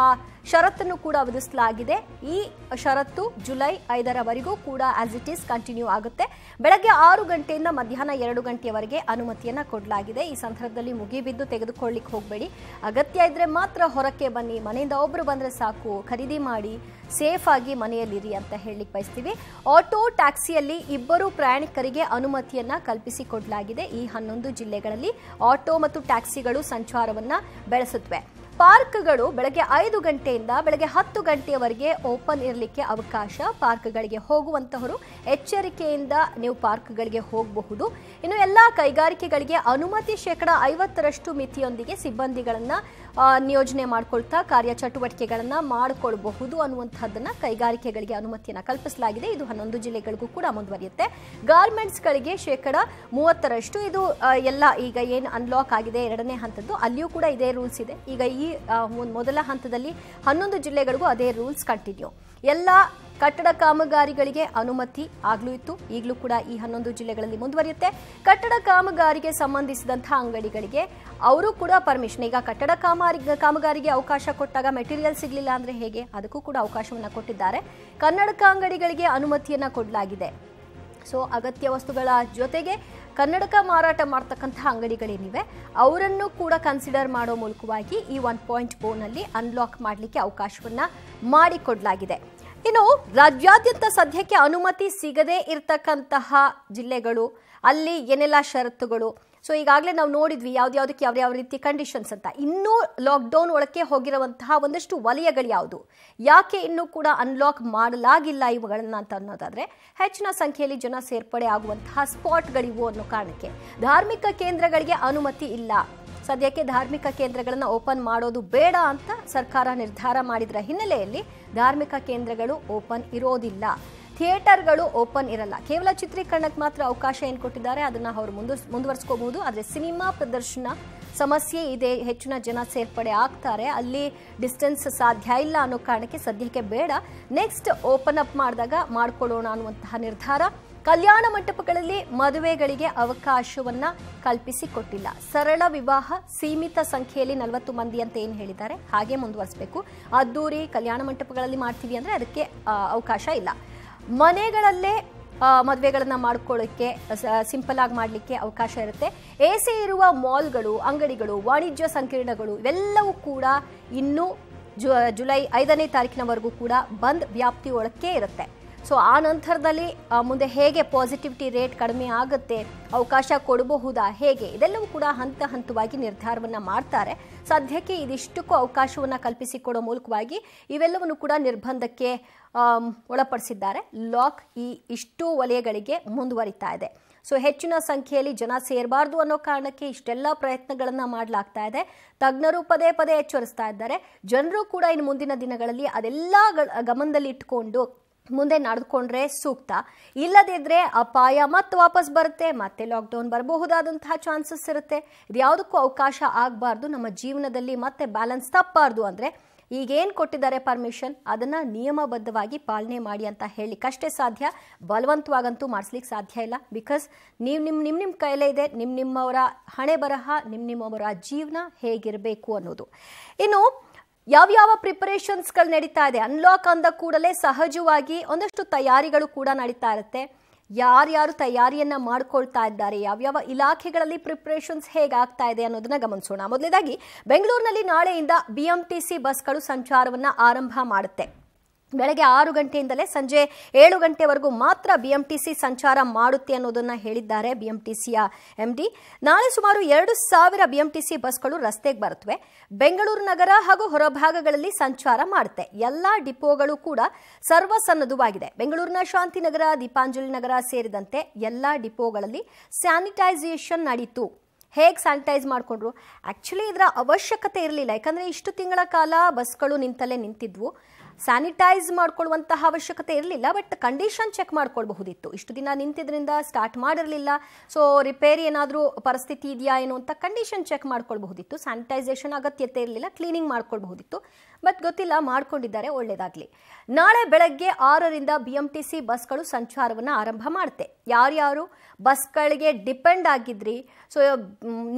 ಷರತ್ತನ್ನು ಕೂಡ ವಿಧಿಸಲಾಗಿದೆ ಈ ಷರತ್ತು ಜುಲೈ ಐದರವರೆಗೂ ಕೂಡ ಆಸ್ ಇಟ್ ಈಸ್ ಕಂಟಿನ್ಯೂ ಆಗುತ್ತೆ ಬೆಳಗ್ಗೆ ಆರು ಗಂಟೆಯಿಂದ ಮಧ್ಯಾಹ್ನ ಎರಡು ಗಂಟೆಯವರೆಗೆ ಅನುಮತಿಯನ್ನು ಕೊಡಲಾಗಿದೆ ಈ ಸಂದರ್ಭದಲ್ಲಿ ಮುಗಿಬಿದ್ದು ತೆಗೆದುಕೊಳ್ಳಿಕ್ಕೆ ಹೋಗಬೇಡಿ ಅಗತ್ಯ ಇದ್ರೆ ಮಾತ್ರ ಹೊರಕ್ಕೆ ಬನ್ನಿ ಮನೆಯಿಂದ ಒಬ್ಬರು ಬಂದರೆ ಸಾಕು ಖರೀದಿ ಮಾಡಿ ಸೇಫ್ ಆಗಿ ಮನೆಯಲ್ಲಿರಿ ಅಂತ ಹೇಳಲಿಕ್ಕೆ ಬಯಸ್ತೀವಿ ಆಟೋ ಟ್ಯಾಕ್ಸಿಯಲ್ಲಿ ಇಬ್ಬರು ಪ್ರಯಾಣಿಕರಿಗೆ ಅನುಮತಿಯನ್ನು ಕಲ್ಪಿಸಿಕೊಡಲಾಗಿದೆ ಈ ಹನ್ನೊಂದು ಜಿಲ್ಲೆಗಳಲ್ಲಿ ಆಟೋ ಮತ್ತು ಟ್ಯಾಕ್ಸಿಗಳು ಸಂಚಾರವನ್ನ ಬೆಳೆಸುತ್ತವೆ ಪಾರ್ಕ್ಗಳು ಬೆಳಗ್ಗೆ ಐದು ಗಂಟೆಯಿಂದ ಬೆಳಗ್ಗೆ ಹತ್ತು ಗಂಟೆಯವರೆಗೆ ಓಪನ್ ಇರಲಿಕ್ಕೆ ಅವಕಾಶ ಪಾರ್ಕ್ಗಳಿಗೆ ಹೋಗುವಂತಹವರು ಎಚ್ಚರಿಕೆಯಿಂದ ನೀವು ಪಾರ್ಕ್ಗಳಿಗೆ ಹೋಗಬಹುದು ಇನ್ನು ಎಲ್ಲ ಕೈಗಾರಿಕೆಗಳಿಗೆ ಅನುಮತಿ ಶೇಕಡ ಐವತ್ತರಷ್ಟು ಮಿತಿಯೊಂದಿಗೆ ಸಿಬ್ಬಂದಿಗಳನ್ನು ನಿಯೋಜನೆ ಮಾಡಿಕೊಳ್ತಾ ಚಟುವಟಿಕೆಗಳನ್ನು ಮಾಡಿಕೊಳ್ಬಹುದು ಅನ್ನುವಂಥದ್ದನ್ನು ಕೈಗಾರಿಕೆಗಳಿಗೆ ಅನುಮತಿಯನ್ನು ಕಲ್ಪಿಸಲಾಗಿದೆ ಇದು ಹನ್ನೊಂದು ಜಿಲ್ಲೆಗಳಿಗೂ ಕೂಡ ಮುಂದುವರಿಯುತ್ತೆ ಗಾರ್ಮೆಂಟ್ಸ್ಗಳಿಗೆ ಶೇಕಡ ಮೂವತ್ತರಷ್ಟು ಇದು ಎಲ್ಲ ಈಗ ಏನು ಅನ್ಲಾಕ್ ಆಗಿದೆ ಎರಡನೇ ಹಂತದ್ದು ಅಲ್ಲಿಯೂ ಕೂಡ ಇದೇ ರೂಲ್ಸ್ ಇದೆ ಈಗ ಈ ಮೊದಲ ಹಂತದಲ್ಲಿ ಹನ್ನೊಂದು ಜಿಲ್ಲೆಗಳಿಗೂ ಅದೇ ರೂಲ್ಸ್ ಕಂಟಿನ್ಯೂ ಎಲ್ಲ ಕಟ್ಟಡ ಕಾಮಗಾರಿಗಳಿಗೆ ಅನುಮತಿ ಆಗ್ಲೂ ಇತ್ತು ಈಗಲೂ ಕೂಡ ಈ ಹನ್ನೊಂದು ಜಿಲ್ಲೆಗಳಲ್ಲಿ ಮುಂದುವರಿಯುತ್ತೆ ಕಟ್ಟಡ ಕಾಮಗಾರಿಗೆ ಸಂಬಂಧಿಸಿದಂತಹ ಅಂಗಡಿಗಳಿಗೆ ಅವರು ಕೂಡ ಪರ್ಮಿಷನ್ ಈಗ ಕಟ್ಟಡ ಕಾಮಗಾರಿಗೆ ಅವಕಾಶ ಕೊಟ್ಟಾಗ ಮೆಟೀರಿಯಲ್ ಸಿಗಲಿಲ್ಲ ಅಂದ್ರೆ ಹೇಗೆ ಅದಕ್ಕೂ ಕೂಡ ಅವಕಾಶವನ್ನು ಕೊಟ್ಟಿದ್ದಾರೆ ಕನ್ನಡಕ ಅಂಗಡಿಗಳಿಗೆ ಅನುಮತಿಯನ್ನು ಕೊಡಲಾಗಿದೆ ಸೊ ಅಗತ್ಯ ವಸ್ತುಗಳ ಜೊತೆಗೆ ಕನ್ನಡಕ ಮಾರಾಟ ಮಾಡ್ತಕ್ಕಂತಹ ಅಂಗಡಿಗಳೇನಿವೆ ಅವರನ್ನು ಕೂಡ ಕನ್ಸಿಡರ್ ಮಾಡೋ ಮೂಲಕವಾಗಿ ಈ ಒನ್ ಪಾಯಿಂಟ್ ಫೋನಲ್ಲಿ oh ಅನ್ಲಾಕ್ ಮಾಡಲಿಕ್ಕೆ ಅವಕಾಶವನ್ನು ಮಾಡಿಕೊಡಲಾಗಿದೆ ಇನ್ನು ರಾಜ್ಯಾದ್ಯಂತ ಸದ್ಯಕ್ಕೆ ಅನುಮತಿ ಸಿಗದೇ ಇರತಕ್ಕಂತಹ ಜಿಲ್ಲೆಗಳು ಅಲ್ಲಿ ಏನೆಲ್ಲ ಷರತ್ತುಗಳು ಸೊ ಈಗಾಗಲೇ ನಾವು ನೋಡಿದ್ವಿ ಯಾವ್ದಕ್ಕೆ ಯಾವ ಯಾವ ರೀತಿ ಕಂಡೀಷನ್ಸ್ ಅಂತ ಇನ್ನೂ ಲಾಕ್ಡೌನ್ ಒಳಕ್ಕೆ ಹೋಗಿರುವಂತಹ ಒಂದಷ್ಟು ವಲಯಗಳು ಯಾವುದು ಯಾಕೆ ಇನ್ನೂ ಕೂಡ ಅನ್ಲಾಕ್ ಮಾಡಲಾಗಿಲ್ಲ ಇವುಗಳನ್ನ ಅಂತ ಅನ್ನೋದಾದ್ರೆ ಹೆಚ್ಚಿನ ಸಂಖ್ಯೆಯಲ್ಲಿ ಜನ ಸೇರ್ಪಡೆ ಆಗುವಂತಹ ಸ್ಪಾಟ್ಗಳಿವು ಅನ್ನೋ ಕಾರಣಕ್ಕೆ ಧಾರ್ಮಿಕ ಕೇಂದ್ರಗಳಿಗೆ ಅನುಮತಿ ಇಲ್ಲ ಸದ್ಯಕ್ಕೆ ಧಾರ್ಮಿಕ ಕೇಂದ್ರಗಳನ್ನು ಓಪನ್ ಮಾಡೋದು ಬೇಡ ಅಂತ ಸರ್ಕಾರ ನಿರ್ಧಾರ ಮಾಡಿದ್ರ ಹಿನ್ನೆಲೆಯಲ್ಲಿ ಧಾರ್ಮಿಕ ಕೇಂದ್ರಗಳು ಓಪನ್ ಇರೋದಿಲ್ಲ ಥಿಯೇಟರ್ಗಳು ಓಪನ್ ಇರಲ್ಲ ಕೇವಲ ಚಿತ್ರೀಕರಣಕ್ಕೆ ಮಾತ್ರ ಅವಕಾಶ ಏನು ಕೊಟ್ಟಿದ್ದಾರೆ ಅದನ್ನು ಅವರು ಮುಂದು ಮುಂದುವರಿಸ್ಕೋಬಹುದು ಆದರೆ ಸಿನಿಮಾ ಪ್ರದರ್ಶನ ಸಮಸ್ಯೆ ಇದೆ ಹೆಚ್ಚಿನ ಜನ ಸೇರ್ಪಡೆ ಆಗ್ತಾರೆ ಅಲ್ಲಿ ಡಿಸ್ಟೆನ್ಸ್ ಸಾಧ್ಯ ಇಲ್ಲ ಅನ್ನೋ ಕಾರಣಕ್ಕೆ ಸದ್ಯಕ್ಕೆ ಬೇಡ ನೆಕ್ಸ್ಟ್ ಓಪನ್ ಅಪ್ ಮಾಡಿದಾಗ ಮಾಡ್ಕೊಳ್ಳೋಣ ಅನ್ನುವಂತಹ ನಿರ್ಧಾರ ಕಲ್ಯಾಣ ಮಂಟಪಗಳಲ್ಲಿ ಮದುವೆಗಳಿಗೆ ಅವಕಾಶವನ್ನ ಕಲ್ಪಿಸಿಕೊಟ್ಟಿಲ್ಲ ಸರಳ ವಿವಾಹ ಸೀಮಿತ ಸಂಖ್ಯೆಯಲ್ಲಿ ನಲವತ್ತು ಮಂದಿ ಅಂತ ಏನು ಹೇಳಿದ್ದಾರೆ ಹಾಗೆ ಮುಂದುವರಿಸಬೇಕು ಅದ್ದೂರಿ ಕಲ್ಯಾಣ ಮಂಟಪಗಳಲ್ಲಿ ಮಾಡ್ತೀವಿ ಅಂದರೆ ಅದಕ್ಕೆ ಅವಕಾಶ ಇಲ್ಲ ಮನೆಗಳಲ್ಲೇ ಮದುವೆಗಳನ್ನು ಮಾಡ್ಕೊಳ್ಳೋಕ್ಕೆ ಸಿಂಪಲ್ ಆಗಿ ಮಾಡಲಿಕ್ಕೆ ಅವಕಾಶ ಇರುತ್ತೆ ಎ ಸಿ ಇರುವ ಮಾಲ್ಗಳು ಅಂಗಡಿಗಳು ವಾಣಿಜ್ಯ ಸಂಕೀರ್ಣಗಳು ಇವೆಲ್ಲವೂ ಕೂಡ ಇನ್ನೂ ಜುಲೈ ಐದನೇ ತಾರೀಕಿನವರೆಗೂ ಕೂಡ ಬಂದ್ ವ್ಯಾಪ್ತಿಯೊಳಕ್ಕೆ ಇರುತ್ತೆ ಸೊ ಆ ನಂತರದಲ್ಲಿ ಮುಂದೆ ಹೇಗೆ ಪಾಸಿಟಿವಿಟಿ ರೇಟ್ ಕಡಿಮೆ ಆಗುತ್ತೆ ಅವಕಾಶ ಕೊಡಬಹುದಾ ಹೇಗೆ ಇದೆಲ್ಲವೂ ಕೂಡ ಹಂತ ಹಂತವಾಗಿ ನಿರ್ಧಾರವನ್ನು ಮಾಡ್ತಾರೆ ಸದ್ಯಕ್ಕೆ ಇದಿಷ್ಟಕ್ಕೂ ಅವಕಾಶವನ್ನು ಕಲ್ಪಿಸಿಕೊಡೋ ಮೂಲಕವಾಗಿ ಇವೆಲ್ಲವನ್ನು ಕೂಡ ನಿರ್ಬಂಧಕ್ಕೆ ಒಳಪಡಿಸಿದ್ದಾರೆ ಲಾಕ್ ಈ ಇಷ್ಟು ವಲಯಗಳಿಗೆ ಮುಂದುವರಿತಾ ಇದೆ ಸೊ ಹೆಚ್ಚಿನ ಸಂಖ್ಯೆಯಲ್ಲಿ ಜನ ಸೇರಬಾರ್ದು ಅನ್ನೋ ಕಾರಣಕ್ಕೆ ಇಷ್ಟೆಲ್ಲ ಪ್ರಯತ್ನಗಳನ್ನು ಮಾಡಲಾಗ್ತಾ ಇದೆ ತಜ್ಞರು ಪದೇ ಪದೇ ಎಚ್ಚರಿಸ್ತಾ ಇದ್ದಾರೆ ಜನರು ಕೂಡ ಇನ್ನು ಮುಂದಿನ ದಿನಗಳಲ್ಲಿ ಅದೆಲ್ಲ ಗಮನದಲ್ಲಿ ಇಟ್ಕೊಂಡು ಮುಂದೆ ನಡೆದುಕೊಂಡ್ರೆ ಸೂಕ್ತ ಇಲ್ಲದಿದ್ದರೆ ಅಪಾಯ ಮತ್ತೆ ವಾಪಸ್ ಬರುತ್ತೆ ಮತ್ತೆ ಲಾಕ್ಡೌನ್ ಬರಬಹುದಾದಂತಹ ಚಾನ್ಸಸ್ ಇರುತ್ತೆ ಇದು ಯಾವುದಕ್ಕೂ ಅವಕಾಶ ಆಗಬಾರ್ದು ನಮ್ಮ ಜೀವನದಲ್ಲಿ ಮತ್ತೆ ಬ್ಯಾಲೆನ್ಸ್ ತಪ್ಪಬಾರ್ದು ಅಂದರೆ ಈಗೇನು ಕೊಟ್ಟಿದ್ದಾರೆ ಪರ್ಮಿಷನ್ ಅದನ್ನು ನಿಯಮಬದ್ಧವಾಗಿ ಪಾಲನೆ ಮಾಡಿ ಅಂತ ಹೇಳಲಿಕ್ಕಷ್ಟೇ ಸಾಧ್ಯ ಬಲವಂತವಾಗಂತೂ ಮಾಡಿಸ್ಲಿಕ್ಕೆ ಸಾಧ್ಯ ಇಲ್ಲ ಬಿಕಾಸ್ ನೀವು ನಿಮ್ಮ ನಿಮ್ಮ ನಿಮ್ಮ ಕೈಲೇ ಇದೆ ನಿಮ್ಮ ನಿಮ್ಮವರ ಹಣೆ ಬರಹ ನಿಮ್ಮ ನಿಮ್ಮವರ ಜೀವನ ಹೇಗಿರಬೇಕು ಅನ್ನೋದು ಇನ್ನು ಯಾವ್ಯಾವ ಪ್ರಿಪರೇಷನ್ಸ್ಗಳು ನಡೀತಾ ಇದೆ ಅನ್ಲಾಕ್ ಅಂದ ಕೂಡಲೇ ಸಹಜವಾಗಿ ಒಂದಷ್ಟು ತಯಾರಿಗಳು ಕೂಡ ನಡೀತಾ ಇರುತ್ತೆ ಯಾರ್ಯಾರು ತಯಾರಿಯನ್ನು ಮಾಡ್ಕೊಳ್ತಾ ಇದ್ದಾರೆ ಯಾವ್ಯಾವ ಇಲಾಖೆಗಳಲ್ಲಿ ಪ್ರಿಪ್ರೇಷನ್ಸ್ ಹೇಗಾಗ್ತಾ ಇದೆ ಅನ್ನೋದನ್ನ ಗಮನಿಸೋಣ ಮೊದಲನೇದಾಗಿ ಬೆಂಗಳೂರಿನಲ್ಲಿ ನಾಳೆಯಿಂದ ಬಿಎಂಟಿಸಿ ಬಸ್ಗಳು ಸಂಚಾರವನ್ನು ಆರಂಭ ಮಾಡುತ್ತೆ ಬೆಳಗ್ಗೆ ಆರು ಗಂಟೆಯಿಂದಲೇ ಸಂಜೆ ಏಳು ಗಂಟೆವರೆಗೂ ಮಾತ್ರ ಬಿಎಂಟಿಸಿ ಸಂಚಾರ ಮಾಡುತ್ತೆ ಅನ್ನೋದನ್ನು ಹೇಳಿದ್ದಾರೆ ಬಿಎಂಟಿಸಿಯ ಎಂಡಿ ನಾಳೆ ಸುಮಾರು ಎರಡು ಸಾವಿರ ಬಿಎಂಟಿಸಿ ಬಸ್ಗಳು ರಸ್ತೆಗೆ ಬರುತ್ತವೆ ಬೆಂಗಳೂರು ನಗರ ಹಾಗೂ ಹೊರಭಾಗಗಳಲ್ಲಿ ಸಂಚಾರ ಮಾಡುತ್ತೆ ಎಲ್ಲ ಡಿಪೋಗಳು ಕೂಡ ಸರ್ವಸನ್ನದ್ಧವಾಗಿದೆ ಬೆಂಗಳೂರಿನ ಶಾಂತಿನಗರ ದೀಪಾಂಜಲಿ ನಗರ ಸೇರಿದಂತೆ ಎಲ್ಲ ಡಿಪೋಗಳಲ್ಲಿ ಸ್ಯಾನಿಟೈಸೇಷನ್ ನಡೀತು ಹೇಗೆ ಸ್ಯಾನಿಟೈಸ್ ಮಾಡಿಕೊಂಡ್ರು ಆ್ಯಕ್ಚುಲಿ ಇದರ ಅವಶ್ಯಕತೆ ಇರಲಿಲ್ಲ ಯಾಕಂದರೆ ಇಷ್ಟು ತಿಂಗಳ ಕಾಲ ಬಸ್ಗಳು ನಿಂತಲೇ ನಿಂತಿದ್ವು ಸ್ಯಾನಿಟೈಸ್ ಮಾಡ್ಕೊಳ್ಳುವಂತಹ ಅವಶ್ಯಕತೆ ಇರಲಿಲ್ಲ ಬಟ್ ಕಂಡೀಷನ್ ಚೆಕ್ ಮಾಡ್ಕೊಳ್ಬಹುದಿತ್ತು ಇಷ್ಟು ದಿನ ನಿಂತಿದ್ರಿಂದ ಸ್ಟಾರ್ಟ್ ಮಾಡಿರಲಿಲ್ಲ ಸೊ ರಿಪೇರಿ ಏನಾದರೂ ಪರಿಸ್ಥಿತಿ ಇದೆಯಾ ಏನು ಅಂತ ಕಂಡೀಷನ್ ಚೆಕ್ ಮಾಡ್ಕೊಳ್ಬಹುದಿತ್ತು ಸ್ಯಾನಿಟೈಸೇಷನ್ ಅಗತ್ಯತೆ ಇರಲಿಲ್ಲ ಕ್ಲೀನಿಂಗ್ ಮಾಡ್ಕೊಳ್ಬಹುದಿತ್ತು ಬಟ್ ಗೊತ್ತಿಲ್ಲ ಮಾಡ್ಕೊಂಡಿದ್ದಾರೆ ಒಳ್ಳೆಯದಾಗಲಿ ನಾಳೆ ಬೆಳಗ್ಗೆ ಆರರಿಂದ ಬಿ ಎಂ ಟಿ ಸಿ ಬಸ್ಗಳು ಸಂಚಾರವನ್ನು ಆರಂಭ ಮಾಡುತ್ತೆ ಯಾರ್ಯಾರು ಬಸ್ಗಳಿಗೆ ಡಿಪೆಂಡ್ ಆಗಿದ್ರಿ ಸೊ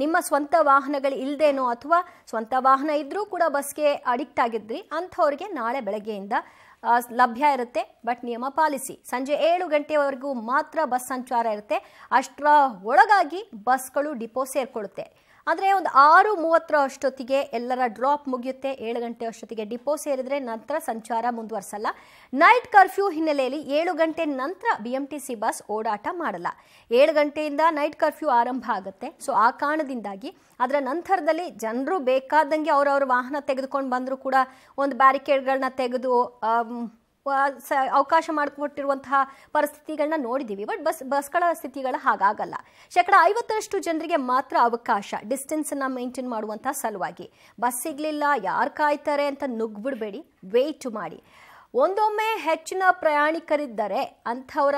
ನಿಮ್ಮ ಸ್ವಂತ ವಾಹನಗಳು ಇಲ್ಲದೇನೋ ಅಥವಾ ಸ್ವಂತ ವಾಹನ ಇದ್ದರೂ ಕೂಡ ಬಸ್ಗೆ ಅಡಿಕ್ಟ್ ಆಗಿದ್ರಿ ಅಂಥವ್ರಿಗೆ ನಾಳೆ ಬೆಳಗ್ಗೆಯಿಂದ ಲಭ್ಯ ಇರುತ್ತೆ ಬಟ್ ನಿಯಮ ಪಾಲಿಸಿ ಸಂಜೆ ಏಳು ಗಂಟೆವರೆಗೂ ಮಾತ್ರ ಬಸ್ ಸಂಚಾರ ಇರುತ್ತೆ ಅಷ್ಟರ ಒಳಗಾಗಿ ಬಸ್ಗಳು ಡಿಪೋ ಸೇರ್ಕೊಳ್ಳುತ್ತೆ ಆದರೆ ಒಂದು ಆರು ಮೂವತ್ತರ ಅಷ್ಟೊತ್ತಿಗೆ ಎಲ್ಲರ ಡ್ರಾಪ್ ಮುಗಿಯುತ್ತೆ ಏಳು ಗಂಟೆ ಅಷ್ಟೊತ್ತಿಗೆ ಡಿಪೋ ಸೇರಿದರೆ ನಂತರ ಸಂಚಾರ ಮುಂದುವರಿಸಲ್ಲ ನೈಟ್ ಕರ್ಫ್ಯೂ ಹಿನ್ನೆಲೆಯಲ್ಲಿ ಏಳು ಗಂಟೆ ನಂತರ B M T C bus ಓಡಾಟ ಮಾಡಲ್ಲ ಏಳು ಗಂಟೆಯಿಂದ ನೈಟ್ ಕರ್ಫ್ಯೂ ಆರಂಭ ಆಗುತ್ತೆ ಸೊ ಆ ಕಾರಣದಿಂದಾಗಿ ಅದರ ನಂತರದಲ್ಲಿ ಜನರು ಬೇಕಾದಂಗೆ ಅವರವ್ರ ವಾಹನ ತೆಗೆದುಕೊಂಡು ಬಂದರೂ ಕೂಡ ಒಂದು ಬ್ಯಾರಿಕೇಡ್ಗಳನ್ನ ತೆಗೆದು ಅವಕಾಶ ಮಾಡಿಕೊಟ್ಟಿರುವಂತಹ ಪರಿಸ್ಥಿತಿಗಳನ್ನ ನೋಡಿದ್ದೀವಿ ಬಟ್ ಬಸ್ ಬಸ್ಗಳ ಸ್ಥಿತಿಗಳು ಹಾಗಾಗಲ್ಲ ಶೇಕಡ ಐವತ್ತರಷ್ಟು ಜನರಿಗೆ ಮಾತ್ರ ಅವಕಾಶ ಡಿಸ್ಟೆನ್ಸನ್ನು ಮೇಂಟೈನ್ ಮಾಡುವಂತಹ ಸಲುವಾಗಿ ಬಸ್ ಸಿಗಲಿಲ್ಲ ಯಾರು ಕಾಯ್ತಾರೆ ಅಂತ ನುಗ್ಬಿಡ್ಬೇಡಿ ವೆಯ್ಟ್ ಮಾಡಿ ಒಂದೊಮ್ಮೆ ಹೆಚ್ಚಿನ ಪ್ರಯಾಣಿಕರಿದ್ದರೆ ಅಂಥವರ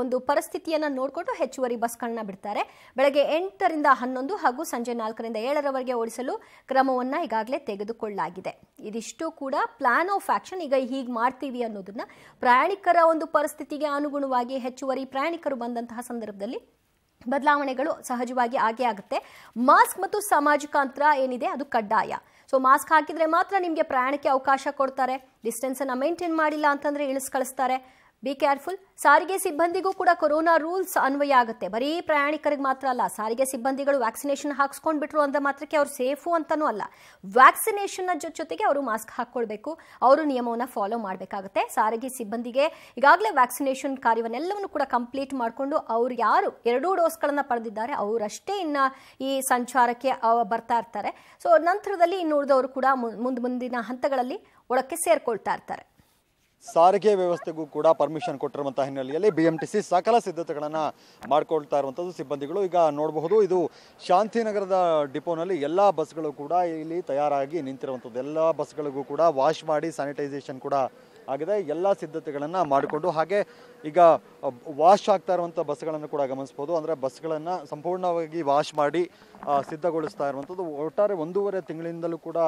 ಒಂದು ಪರಿಸ್ಥಿತಿಯನ್ನು ನೋಡಿಕೊಂಡು ಹೆಚ್ಚುವರಿ ಬಸ್ಗಳನ್ನ ಬಿಡ್ತಾರೆ ಬೆಳಗ್ಗೆ ಎಂಟರಿಂದ ಹನ್ನೊಂದು ಹಾಗೂ ಸಂಜೆ ನಾಲ್ಕರಿಂದ ಏಳರವರೆಗೆ ಓಡಿಸಲು ಕ್ರಮವನ್ನು ಈಗಾಗಲೇ ತೆಗೆದುಕೊಳ್ಳಲಾಗಿದೆ ಇದಿಷ್ಟು ಕೂಡ ಪ್ಲಾನ್ ಆಫ್ ಆಕ್ಷನ್ ಈಗ ಹೀಗೆ ಮಾಡ್ತೀವಿ ಅನ್ನೋದನ್ನ ಪ್ರಯಾಣಿಕರ ಒಂದು ಪರಿಸ್ಥಿತಿಗೆ ಅನುಗುಣವಾಗಿ ಹೆಚ್ಚುವರಿ ಪ್ರಯಾಣಿಕರು ಬಂದಂತಹ ಸಂದರ್ಭದಲ್ಲಿ ಬದಲಾವಣೆಗಳು ಸಹಜವಾಗಿ ಆಗೇ ಆಗುತ್ತೆ ಮಾಸ್ಕ್ ಮತ್ತು ಸಾಮಾಜಿಕ ಅಂತರ ಏನಿದೆ ಅದು ಕಡ್ಡಾಯ ಸೊ ಮಾಸ್ಕ್ ಹಾಕಿದರೆ ಮಾತ್ರ ನಿಮಗೆ ಪ್ರಯಾಣಕ್ಕೆ ಅವಕಾಶ ಕೊಡ್ತಾರೆ ಡಿಸ್ಟೆನ್ಸನ್ನು ಮೇಂಟೈನ್ ಮಾಡಿಲ್ಲ ಅಂತಂದರೆ ಇಳಿಸ್ಕಳಿಸ್ತಾರೆ ಬಿ ಕೇರ್ಫುಲ್ ಸಾರಿಗೆ ಸಿಬ್ಬಂದಿಗೂ ಕೂಡ ಕೊರೋನಾ ರೂಲ್ಸ್ ಅನ್ವಯ ಆಗುತ್ತೆ ಬರೀ ಪ್ರಯಾಣಿಕರಿಗೆ ಮಾತ್ರ ಅಲ್ಲ ಸಾರಿಗೆ ಸಿಬ್ಬಂದಿಗಳು ವ್ಯಾಕ್ಸಿನೇಷನ್ ಹಾಕ್ಸ್ಕೊಂಡು ಬಿಟ್ರು ಅಂದ ಮಾತ್ರಕ್ಕೆ ಅವರು ಸೇಫು ಅಂತನೂ ಅಲ್ಲ ವ್ಯಾಕ್ಸಿನೇಷನ್ನ ಜೊತೆಗೆ ಅವರು ಮಾಸ್ಕ್ ಹಾಕ್ಕೊಳ್ಬೇಕು ಅವರು ನಿಯಮವನ್ನು ಫಾಲೋ ಮಾಡಬೇಕಾಗುತ್ತೆ ಸಾರಿಗೆ ಸಿಬ್ಬಂದಿಗೆ ಈಗಾಗಲೇ ವ್ಯಾಕ್ಸಿನೇಷನ್ ಕಾರ್ಯವನ್ನೆಲ್ಲವನ್ನು ಕೂಡ ಕಂಪ್ಲೀಟ್ ಮಾಡಿಕೊಂಡು ಅವ್ರು ಯಾರು ಎರಡೂ ಡೋಸ್ಗಳನ್ನು ಪಡೆದಿದ್ದಾರೆ ಅವರಷ್ಟೇ ಇನ್ನು ಈ ಸಂಚಾರಕ್ಕೆ ಬರ್ತಾ ಇರ್ತಾರೆ ಸೊ ನಂತರದಲ್ಲಿ ಇನ್ನು ಉಳಿದವರು ಕೂಡ ಮುಂದೆ ಮುಂದಿನ ಹಂತಗಳಲ್ಲಿ ಒಳಕ್ಕೆ ಸೇರ್ಕೊಳ್ತಾ ಇರ್ತಾರೆ ಸಾರಿಗೆ ವ್ಯವಸ್ಥೆಗೂ ಕೂಡ ಪರ್ಮಿಷನ್ ಕೊಟ್ಟಿರುವಂತಹ ಹಿನ್ನೆಲೆಯಲ್ಲಿ ಬಿ ಎಂ ಟಿ ಸಿ ಸಕಲ ಸಿದ್ಧತೆಗಳನ್ನು ಮಾಡ್ಕೊಳ್ತಾ ಇರುವಂಥದ್ದು ಸಿಬ್ಬಂದಿಗಳು ಈಗ ನೋಡಬಹುದು ಇದು ಶಾಂತಿನಗರದ ಡಿಪೋನಲ್ಲಿ ಎಲ್ಲ ಬಸ್ಗಳು ಕೂಡ ಇಲ್ಲಿ ತಯಾರಾಗಿ ನಿಂತಿರುವಂಥದ್ದು ಎಲ್ಲ ಬಸ್ಗಳಿಗೂ ಕೂಡ ವಾಶ್ ಮಾಡಿ ಸ್ಯಾನಿಟೈಸೇಷನ್ ಕೂಡ ಆಗಿದೆ ಎಲ್ಲ ಸಿದ್ಧತೆಗಳನ್ನು ಮಾಡಿಕೊಂಡು ಹಾಗೆ ಈಗ ವಾಶ್ ಆಗ್ತಾ ಇರುವಂಥ ಬಸ್ಗಳನ್ನು ಕೂಡ ಗಮನಿಸ್ಬೋದು ಅಂದರೆ ಬಸ್ಗಳನ್ನು ಸಂಪೂರ್ಣವಾಗಿ ವಾಶ್ ಮಾಡಿ ಸಿದ್ಧಗೊಳಿಸ್ತಾ ಇರುವಂಥದ್ದು ಒಟ್ಟಾರೆ ಒಂದೂವರೆ ತಿಂಗಳಿಂದಲೂ ಕೂಡ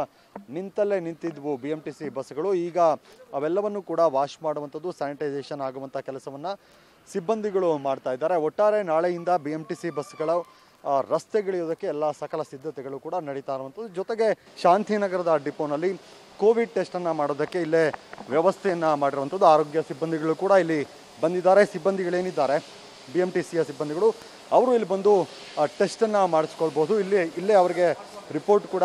ನಿಂತಲ್ಲೇ ನಿಂತಿದ್ವು ಬಿ ಎಂ ಟಿ ಸಿ ಬಸ್ಗಳು ಈಗ ಅವೆಲ್ಲವನ್ನು ಕೂಡ ವಾಶ್ ಮಾಡುವಂಥದ್ದು ಸ್ಯಾನಿಟೈಸೇಷನ್ ಆಗುವಂಥ ಕೆಲಸವನ್ನು ಸಿಬ್ಬಂದಿಗಳು ಮಾಡ್ತಾ ಇದ್ದಾರೆ ಒಟ್ಟಾರೆ ನಾಳೆಯಿಂದ ಬಿ ಎಂ ಟಿ ಸಿ ಬಸ್ಗಳು ರಸ್ತೆಗಳಿಯೋದಕ್ಕೆ ಎಲ್ಲ ಸಕಲ ಸಿದ್ಧತೆಗಳು ಕೂಡ ನಡೀತಾ ಇರುವಂಥದ್ದು ಜೊತೆಗೆ ಶಾಂತಿನಗರದ ಡಿಪೋನಲ್ಲಿ ಕೋವಿಡ್ ಟೆಸ್ಟನ್ನು ಮಾಡೋದಕ್ಕೆ ಇಲ್ಲೇ ವ್ಯವಸ್ಥೆಯನ್ನು ಮಾಡಿರುವಂಥದ್ದು ಆರೋಗ್ಯ ಸಿಬ್ಬಂದಿಗಳು ಕೂಡ ಇಲ್ಲಿ ಬಂದಿದ್ದಾರೆ ಸಿಬ್ಬಂದಿಗಳೇನಿದ್ದಾರೆ ಬಿ ಎಮ್ ಟಿ ಸಿಯ ಸಿಬ್ಬಂದಿಗಳು ಅವರು ಇಲ್ಲಿ ಬಂದು ಟೆಸ್ಟನ್ನು ಮಾಡಿಸ್ಕೊಳ್ಬೋದು ಇಲ್ಲಿ ಇಲ್ಲೇ ಅವರಿಗೆ ರಿಪೋರ್ಟ್ ಕೂಡ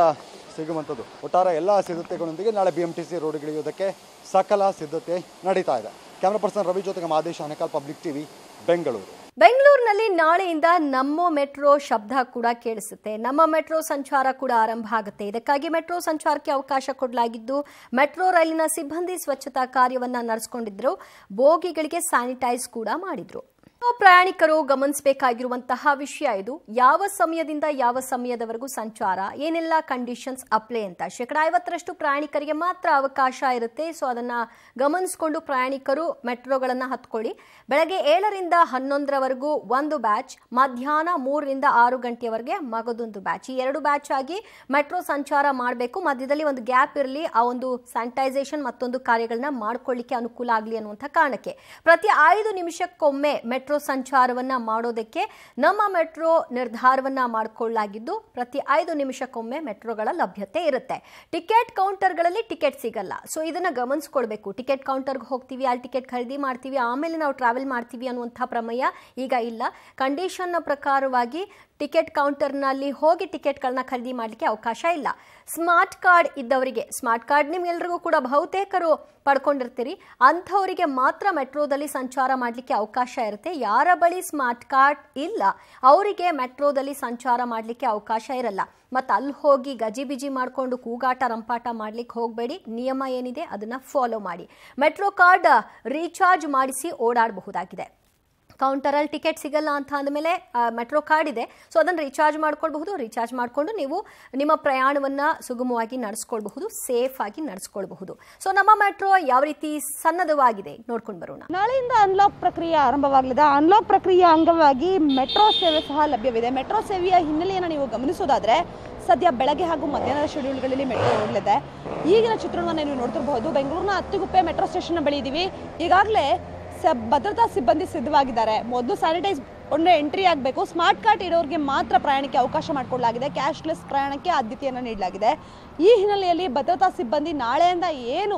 ಸಿಗುವಂಥದ್ದು ಒಟ್ಟಾರೆ ಎಲ್ಲ ಸಿದ್ಧತೆಗಳೊಂದಿಗೆ ನಾಳೆ ಬಿ ಎಮ್ ಟಿ ಸಿ ರೋಡ್ಗಳಿಯೋದಕ್ಕೆ ಸಕಲ ಸಿದ್ಧತೆ ನಡೀತಾ ಇದೆ ಕ್ಯಾಮ್ರಾ ಪರ್ಸನ್ ರವಿ ಜೊತೆಗೆ ಮಾದೇಶ್ ಅನೇಕಾಲ್ ಪಬ್ಲಿಕ್ ವಿ ಬೆಂಗಳೂರು ಬೆಂಗಳೂರಿನಲ್ಲಿ ನಾಳೆಯಿಂದ ನಮ್ಮ ಮೆಟ್ರೋ ಶಬ್ದ ಕೂಡ ಕೇಳಿಸುತ್ತೆ ನಮ್ಮ ಮೆಟ್ರೋ ಸಂಚಾರ ಕೂಡ ಆರಂಭ ಆಗುತ್ತೆ ಇದಕ್ಕಾಗಿ ಮೆಟ್ರೋ ಸಂಚಾರಕ್ಕೆ ಅವಕಾಶ ಕೊಡಲಾಗಿದ್ದು ಮೆಟ್ರೋ ರೈಲಿನ ಸಿಬ್ಬಂದಿ ಸ್ವಚ್ಛತಾ ಕಾರ್ಯವನ್ನು ನಡೆಸಿಕೊಂಡಿದ್ರು ಬೋಗಿಗಳಿಗೆ ಸ್ಯಾನಿಟೈಸ್ ಕೂಡ ಮಾಡಿದ್ರು ಪ್ರಯಾಣಿಕರು ಗಮನಿಸಬೇಕಾಗಿರುವಂತಹ ವಿಷಯ ಇದು ಯಾವ ಸಮಯದಿಂದ ಯಾವ ಸಮಯದವರೆಗೂ ಸಂಚಾರ ಏನೆಲ್ಲ ಕಂಡೀಷನ್ಸ್ ಅಪ್ಲೈ ಅಂತ ಶೇಕಡ ಐವತ್ತರಷ್ಟು ಪ್ರಯಾಣಿಕರಿಗೆ ಮಾತ್ರ ಅವಕಾಶ ಇರುತ್ತೆ ಸೊ ಅದನ್ನ ಗಮನಿಸಿಕೊಂಡು ಪ್ರಯಾಣಿಕರು ಮೆಟ್ರೋಗಳನ್ನು ಹತ್ಕೊಳ್ಳಿ ಬೆಳಗ್ಗೆ ಏಳರಿಂದ ಹನ್ನೊಂದರವರೆಗೂ ಒಂದು ಬ್ಯಾಚ್ ಮಧ್ಯಾಹ್ನ ಮೂರರಿಂದ ಆರು ಗಂಟೆಯವರೆಗೆ ಮಗದೊಂದು ಬ್ಯಾಚ್ ಈ ಎರಡು ಬ್ಯಾಚ್ ಆಗಿ ಮೆಟ್ರೋ ಸಂಚಾರ ಮಾಡಬೇಕು ಮಧ್ಯದಲ್ಲಿ ಒಂದು ಗ್ಯಾಪ್ ಇರಲಿ ಆ ಒಂದು ಸ್ಯಾನಿಟೈಸೇಷನ್ ಮತ್ತೊಂದು ಕಾರ್ಯಗಳನ್ನ ಮಾಡ್ಕೊಳ್ಳಿಕ್ಕೆ ಅನುಕೂಲ ಆಗಲಿ ಅನ್ನುವಂಥ ಕಾರಣಕ್ಕೆ ಪ್ರತಿ ಐದು ನಿಮಿಷಕ್ಕೊಮ್ಮೆ ಮೆಟ್ರೋ ಮೆಟ್ರೋ ಸಂಚಾರವನ್ನು ಮಾಡೋದಕ್ಕೆ ನಮ್ಮ ಮೆಟ್ರೋ ನಿರ್ಧಾರವನ್ನ ಮಾಡಿಕೊಳ್ಳಲಾಗಿದ್ದು ಪ್ರತಿ ಐದು ನಿಮಿಷಕ್ಕೊಮ್ಮೆ ಮೆಟ್ರೋಗಳ ಲಭ್ಯತೆ ಇರುತ್ತೆ ಟಿಕೆಟ್ ಕೌಂಟರ್ಗಳಲ್ಲಿ ಟಿಕೆಟ್ ಸಿಗಲ್ಲ ಸೊ ಇದನ್ನ ಗಮನಿಸ್ಕೊಳ್ಬೇಕು ಟಿಕೆಟ್ ಕೌಂಟರ್ಗೆ ಹೋಗ್ತೀವಿ ಅಲ್ಲಿ ಟಿಕೆಟ್ ಖರೀದಿ ಮಾಡ್ತೀವಿ ಆಮೇಲೆ ನಾವು ಟ್ರಾವೆಲ್ ಮಾಡ್ತೀವಿ ಅನ್ನುವಂಥ ಪ್ರಮೇಯ ಈಗ ಇಲ್ಲ ಕಂಡೀಷನ್ ಪ್ರಕಾರವಾಗಿ ಟಿಕೆಟ್ ಕೌಂಟರ್ನಲ್ಲಿ ಹೋಗಿ ಟಿಕೆಟ್ಗಳನ್ನ ಖರೀದಿ ಮಾಡಲಿಕ್ಕೆ ಅವಕಾಶ ಇಲ್ಲ ಸ್ಮಾರ್ಟ್ ಕಾರ್ಡ್ ಇದ್ದವರಿಗೆ ಸ್ಮಾರ್ಟ್ ಕಾರ್ಡ್ ನಿಮ್ಗೆಲ್ರಿಗೂ ಕೂಡ ಬಹುತೇಕರು ಪಡ್ಕೊಂಡಿರ್ತೀರಿ ಅಂಥವರಿಗೆ ಮಾತ್ರ ಮೆಟ್ರೋದಲ್ಲಿ ಸಂಚಾರ ಮಾಡಲಿಕ್ಕೆ ಅವಕಾಶ ಇರುತ್ತೆ ಯಾರ ಬಳಿ ಸ್ಮಾರ್ಟ್ ಕಾರ್ಡ್ ಇಲ್ಲ ಅವರಿಗೆ ಮೆಟ್ರೋದಲ್ಲಿ ಸಂಚಾರ ಮಾಡಲಿಕ್ಕೆ ಅವಕಾಶ ಇರಲ್ಲ ಮತ್ತು ಅಲ್ಲಿ ಹೋಗಿ ಗಜಿಬಿಜಿ ಮಾಡಿಕೊಂಡು ಕೂಗಾಟ ರಂಪಾಟ ಮಾಡಲಿಕ್ಕೆ ಹೋಗಬೇಡಿ ನಿಯಮ ಏನಿದೆ ಅದನ್ನು ಫಾಲೋ ಮಾಡಿ ಮೆಟ್ರೋ ಕಾರ್ಡ್ ರೀಚಾರ್ಜ್ ಮಾಡಿಸಿ ಓಡಾಡಬಹುದಾಗಿದೆ ಕೌಂಟರಲ್ಲಿ ಟಿಕೆಟ್ ಸಿಗಲ್ಲ ಅಂತ ಅಂದಮೇಲೆ ಮೆಟ್ರೋ ಕಾರ್ಡ್ ಇದೆ ಸೊ ಅದನ್ನು ರೀಚಾರ್ಜ್ ಮಾಡ್ಕೊಳ್ಬಹುದು ರೀಚಾರ್ಜ್ ಮಾಡಿಕೊಂಡು ನೀವು ನಿಮ್ಮ ಪ್ರಯಾಣವನ್ನು ಸುಗಮವಾಗಿ ನಡೆಸ್ಕೊಳ್ಬಹುದು ಸೇಫ್ ಆಗಿ ನಡೆಸ್ಕೊಳ್ಬಹುದು ಸೊ ನಮ್ಮ ಮೆಟ್ರೋ ಯಾವ ರೀತಿ ಸನ್ನದ್ಧವಾಗಿದೆ ನೋಡ್ಕೊಂಡು ಬರೋಣ ನಾಳೆಯಿಂದ ಅನ್ಲಾಕ್ ಪ್ರಕ್ರಿಯೆ ಆರಂಭವಾಗಲಿದೆ ಅನ್ಲಾಕ್ ಪ್ರಕ್ರಿಯೆಯ ಅಂಗವಾಗಿ ಮೆಟ್ರೋ ಸೇವೆ ಸಹ ಲಭ್ಯವಿದೆ ಮೆಟ್ರೋ ಸೇವೆಯ ಹಿನ್ನೆಲೆಯನ್ನು ನೀವು ಗಮನಿಸೋದಾದರೆ ಸದ್ಯ ಬೆಳಗ್ಗೆ ಹಾಗೂ ಮಧ್ಯಾಹ್ನದ ಶೆಡ್ಯೂಲ್ಗಳಲ್ಲಿ ಮೆಟ್ರೋ ಹೋಗಲಿದೆ ಈಗಿನ ಚಿತ್ರಣವನ್ನು ನೀವು ನೋಡ್ತಿರಬಹುದು ಬೆಂಗಳೂರಿನ ಹತ್ತುಗುಪ್ಪೆ ಮೆಟ್ರೋ ಸ್ಟೇಷನ್ ಬಳಿ ಇದೀವಿ ಈಗಾಗಲೇ ಭದ್ರತಾ ಸಿಬ್ಬಂದಿ ಸಿದ್ಧವಾಗಿದ್ದಾರೆ ಮೊದಲು ಸ್ಯಾನಿಟೈಸ್ ಒಂದು ಎಂಟ್ರಿ ಆಗಬೇಕು ಸ್ಮಾರ್ಟ್ ಕಾರ್ಡ್ ಇರೋರಿಗೆ ಮಾತ್ರ ಪ್ರಯಾಣಕ್ಕೆ ಅವಕಾಶ ಮಾಡಿಕೊಡಲಾಗಿದೆ ಕ್ಯಾಶ್ಲೆಸ್ ಪ್ರಯಾಣಕ್ಕೆ ಆದ್ಯತೆಯನ್ನು ನೀಡಲಾಗಿದೆ ಈ ಹಿನ್ನೆಲೆಯಲ್ಲಿ ಭದ್ರತಾ ಸಿಬ್ಬಂದಿ ನಾಳೆಯಿಂದ ಏನು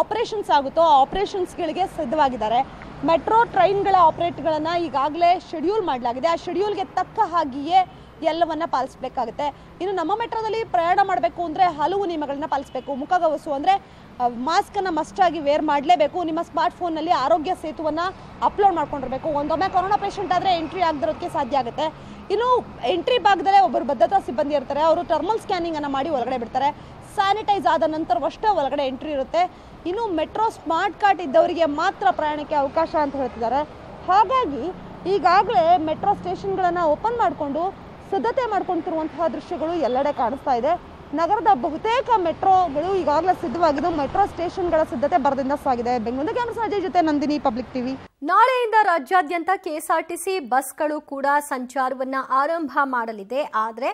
ಆಪರೇಷನ್ಸ್ ಆಗುತ್ತೋ ಆಪರೇಷನ್ಸ್ಗಳಿಗೆ ಸಿದ್ಧವಾಗಿದ್ದಾರೆ ಮೆಟ್ರೋ ಟ್ರೈನ್ಗಳ ಆಪರೇಟ್ಗಳನ್ನು ಈಗಾಗಲೇ ಶೆಡ್ಯೂಲ್ ಮಾಡಲಾಗಿದೆ ಆ ಶೆಡ್ಯೂಲ್ಗೆ ತಕ್ಕ ಹಾಗೆಯೇ ಎಲ್ಲವನ್ನ ಪಾಲಿಸಬೇಕಾಗುತ್ತೆ ಇನ್ನು ನಮ್ಮ ಮೆಟ್ರೋದಲ್ಲಿ ಪ್ರಯಾಣ ಮಾಡಬೇಕು ಅಂದರೆ ಹಲವು ನಿಯಮಗಳನ್ನ ಪಾಲಿಸಬೇಕು ಮುಖಗವಸು ಅಂದರೆ ಮಾಸ್ಕನ್ನು ಮಸ್ಟಾಗಿ ವೇರ್ ಮಾಡಲೇಬೇಕು ನಿಮ್ಮ ಸ್ಮಾರ್ಟ್ ನಲ್ಲಿ ಆರೋಗ್ಯ ಸೇತುವನ್ನು ಅಪ್ಲೋಡ್ ಮಾಡ್ಕೊಂಡಿರಬೇಕು ಒಂದೊಮ್ಮೆ ಕೊರೋನಾ ಪೇಷಂಟ್ ಆದರೆ ಎಂಟ್ರಿ ಆಗದಿರೋಕ್ಕೆ ಸಾಧ್ಯ ಆಗುತ್ತೆ ಇನ್ನು ಎಂಟ್ರಿ ಭಾಗದಲ್ಲೇ ಒಬ್ಬರು ಭದ್ರತಾ ಸಿಬ್ಬಂದಿ ಇರ್ತಾರೆ ಅವರು ಥರ್ಮಲ್ ಸ್ಕ್ಯಾನಿಂಗನ್ನು ಮಾಡಿ ಒಳಗಡೆ ಬಿಡ್ತಾರೆ ಸ್ಯಾನಿಟೈಸ್ ಆದ ನಂತರವಷ್ಟೇ ಒಳಗಡೆ ಎಂಟ್ರಿ ಇರುತ್ತೆ ಇನ್ನು ಮೆಟ್ರೋ ಸ್ಮಾರ್ಟ್ ಕಾರ್ಡ್ ಇದ್ದವರಿಗೆ ಮಾತ್ರ ಪ್ರಯಾಣಕ್ಕೆ ಅವಕಾಶ ಅಂತ ಹೇಳ್ತಿದ್ದಾರೆ ಹಾಗಾಗಿ ಈಗಾಗಲೇ ಮೆಟ್ರೋ ಸ್ಟೇಷನ್ಗಳನ್ನು ಓಪನ್ ಮಾಡಿಕೊಂಡು ಸಿದ್ಧತೆ ಮಾಡ್ಕೊಂತಿರುವಂತಹ ದೃಶ್ಯಗಳು ಎಲ್ಲೆಡೆ ಕಾಣಿಸ್ತಾ ಇದೆ ನಗರದ ಬಹುತೇಕ ಮೆಟ್ರೋಗಳು ಈಗಾಗಲೇ ಸಿದ್ಧವಾಗಿದ್ದು ಮೆಟ್ರೋ ಸ್ಟೇಷನ್ಗಳ ಸಿದ್ಧತೆ ಬರದಿಂದ ಸಾಗಿದೆ ಬೆಂಗಳೂರು ಕ್ಯಾಮ್ರಾ ಜೊತೆ ನಂದಿನಿ ಪಬ್ಲಿಕ್ ಟಿವಿ ನಾಳೆಯಿಂದ ರಾಜ್ಯಾದ್ಯಂತ ಕೆಎಸ್ಆರ್ಟಿಸಿ ಬಸ್ಗಳು ಕೂಡ ಸಂಚಾರವನ್ನು ಆರಂಭ ಮಾಡಲಿದೆ ಆದರೆ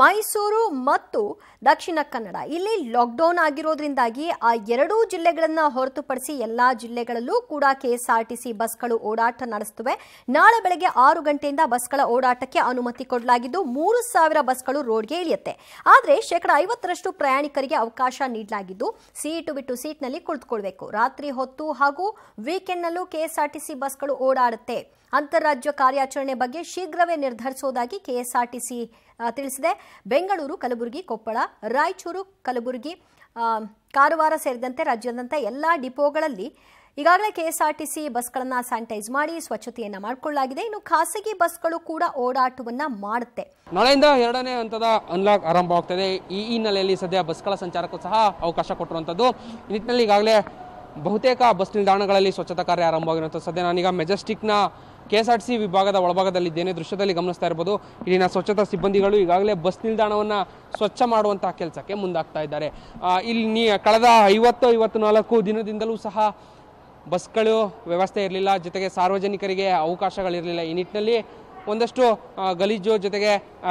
ಮೈಸೂರು ಮತ್ತು ದಕ್ಷಿಣ ಕನ್ನಡ ಇಲ್ಲಿ ಲಾಕ್ಡೌನ್ ಆಗಿರೋದ್ರಿಂದಾಗಿ ಆ ಎರಡೂ ಜಿಲ್ಲೆಗಳನ್ನು ಹೊರತುಪಡಿಸಿ ಎಲ್ಲ ಜಿಲ್ಲೆಗಳಲ್ಲೂ ಕೂಡ ಕೆಎಸ್ಆರ್ಟಿಸಿ ಬಸ್ಗಳು ಓಡಾಟ ನಡೆಸುತ್ತವೆ ನಾಳೆ ಬೆಳಗ್ಗೆ ಆರು ಗಂಟೆಯಿಂದ ಬಸ್ಗಳ ಓಡಾಟಕ್ಕೆ ಅನುಮತಿ ಕೊಡಲಾಗಿದ್ದು ಮೂರು ಸಾವಿರ ಬಸ್ಗಳು ರೋಡ್ಗೆ ಇಳಿಯುತ್ತೆ ಆದರೆ ಶೇಕಡ ಐವತ್ತರಷ್ಟು ಪ್ರಯಾಣಿಕರಿಗೆ ಅವಕಾಶ ನೀಡಲಾಗಿದ್ದು ಸೀಟು ಬಿಟ್ಟು ಸೀಟ್ನಲ್ಲಿ ಕುಳಿತುಕೊಳ್ಬೇಕು ರಾತ್ರಿ ಹೊತ್ತು ಹಾಗೂ ವೀಕೆಂಡ್ನಲ್ಲೂ ಕೆಎಸ್ಆರ್ಟಿಸಿ ಕೆಎಸ್ಆರ್ಟಿಸಿ ಬಸ್ಗಳು ಓಡಾಡುತ್ತೆ ಅಂತಾರಾಜ್ಯ ಕಾರ್ಯಾಚರಣೆ ಬಗ್ಗೆ ಶೀಘ್ರವೇ ನಿರ್ಧರಿಸೋದಾಗಿ ಕೆಎಸ್ಆರ್ಟಿಸಿ ತಿಳಿಸಿದೆ ಬೆಂಗಳೂರು ಕಲಬುರಗಿ ಕೊಪ್ಪಳ ರಾಯಚೂರು ಕಲಬುರಗಿ ಕಾರವಾರ ಸೇರಿದಂತೆ ರಾಜ್ಯದಂತ ಎಲ್ಲ ಡಿಪೋಗಳಲ್ಲಿ ಈಗಾಗಲೇ ಕೆಎಸ್ಆರ್ಟಿಸಿ ಬಸ್ಗಳನ್ನು ಸ್ಯಾನಿಟೈಸ್ ಮಾಡಿ ಸ್ವಚ್ಛತೆಯನ್ನು ಮಾಡಿಕೊಳ್ಳಲಾಗಿದೆ ಇನ್ನು ಖಾಸಗಿ ಬಸ್ಗಳು ಕೂಡ ಓಡಾಟವನ್ನು ಮಾಡುತ್ತೆ ನಾಳೆಯಿಂದ ಎರಡನೇ ಹಂತದ ಅನ್ಲಾಕ್ ಆರಂಭವಾಗ್ತದೆ ಈ ಹಿನ್ನೆಲೆಯಲ್ಲಿ ಸದ್ಯ ಬಸ್ಗಳ ಸಂಚಾರಕ್ಕೂ ಸಹ ಅವಕಾಶ ಕೊಟ್ಟಿರುವಂಥದ್ದು ಈ ನಿಟ್ಟಿನಲ್ಲಿ ಈಗಾಗಲೇ ಬಹುತೇಕ ಬಸ್ ನಿಲ್ದಾಣಗಳಲ್ಲಿ ಸ್ವಚ್ಛತಾ ಕಾರ್ಯ ಆರಂಭವಾಗಿರುವಂಥ ಸದ್ಯ ನಾನೀಗ ಮೆಜೆಸ್ಟಿಕ್ನ ಕೆ ಎಸ್ ಆರ್ ಸಿ ವಿಭಾಗದ ಒಳಭಾಗದಲ್ಲಿದ್ದೇನೆ ದೃಶ್ಯದಲ್ಲಿ ಗಮನಿಸ್ತಾ ಇರ್ಬೋದು ಇಲ್ಲಿನ ಸ್ವಚ್ಛತಾ ಸಿಬ್ಬಂದಿಗಳು ಈಗಾಗಲೇ ಬಸ್ ನಿಲ್ದಾಣವನ್ನು ಸ್ವಚ್ಛ ಮಾಡುವಂತಹ ಕೆಲಸಕ್ಕೆ ಮುಂದಾಗ್ತಾ ಇದ್ದಾರೆ ಇಲ್ಲಿ ನೀ ಕಳೆದ ಐವತ್ತು ಐವತ್ತು ನಾಲ್ಕು ದಿನದಿಂದಲೂ ಸಹ ಬಸ್ಗಳು ವ್ಯವಸ್ಥೆ ಇರಲಿಲ್ಲ ಜೊತೆಗೆ ಸಾರ್ವಜನಿಕರಿಗೆ ಅವಕಾಶಗಳಿರಲಿಲ್ಲ ಈ ನಿಟ್ಟಿನಲ್ಲಿ ಒಂದಷ್ಟು ಗಲೀಜು ಜೊತೆಗೆ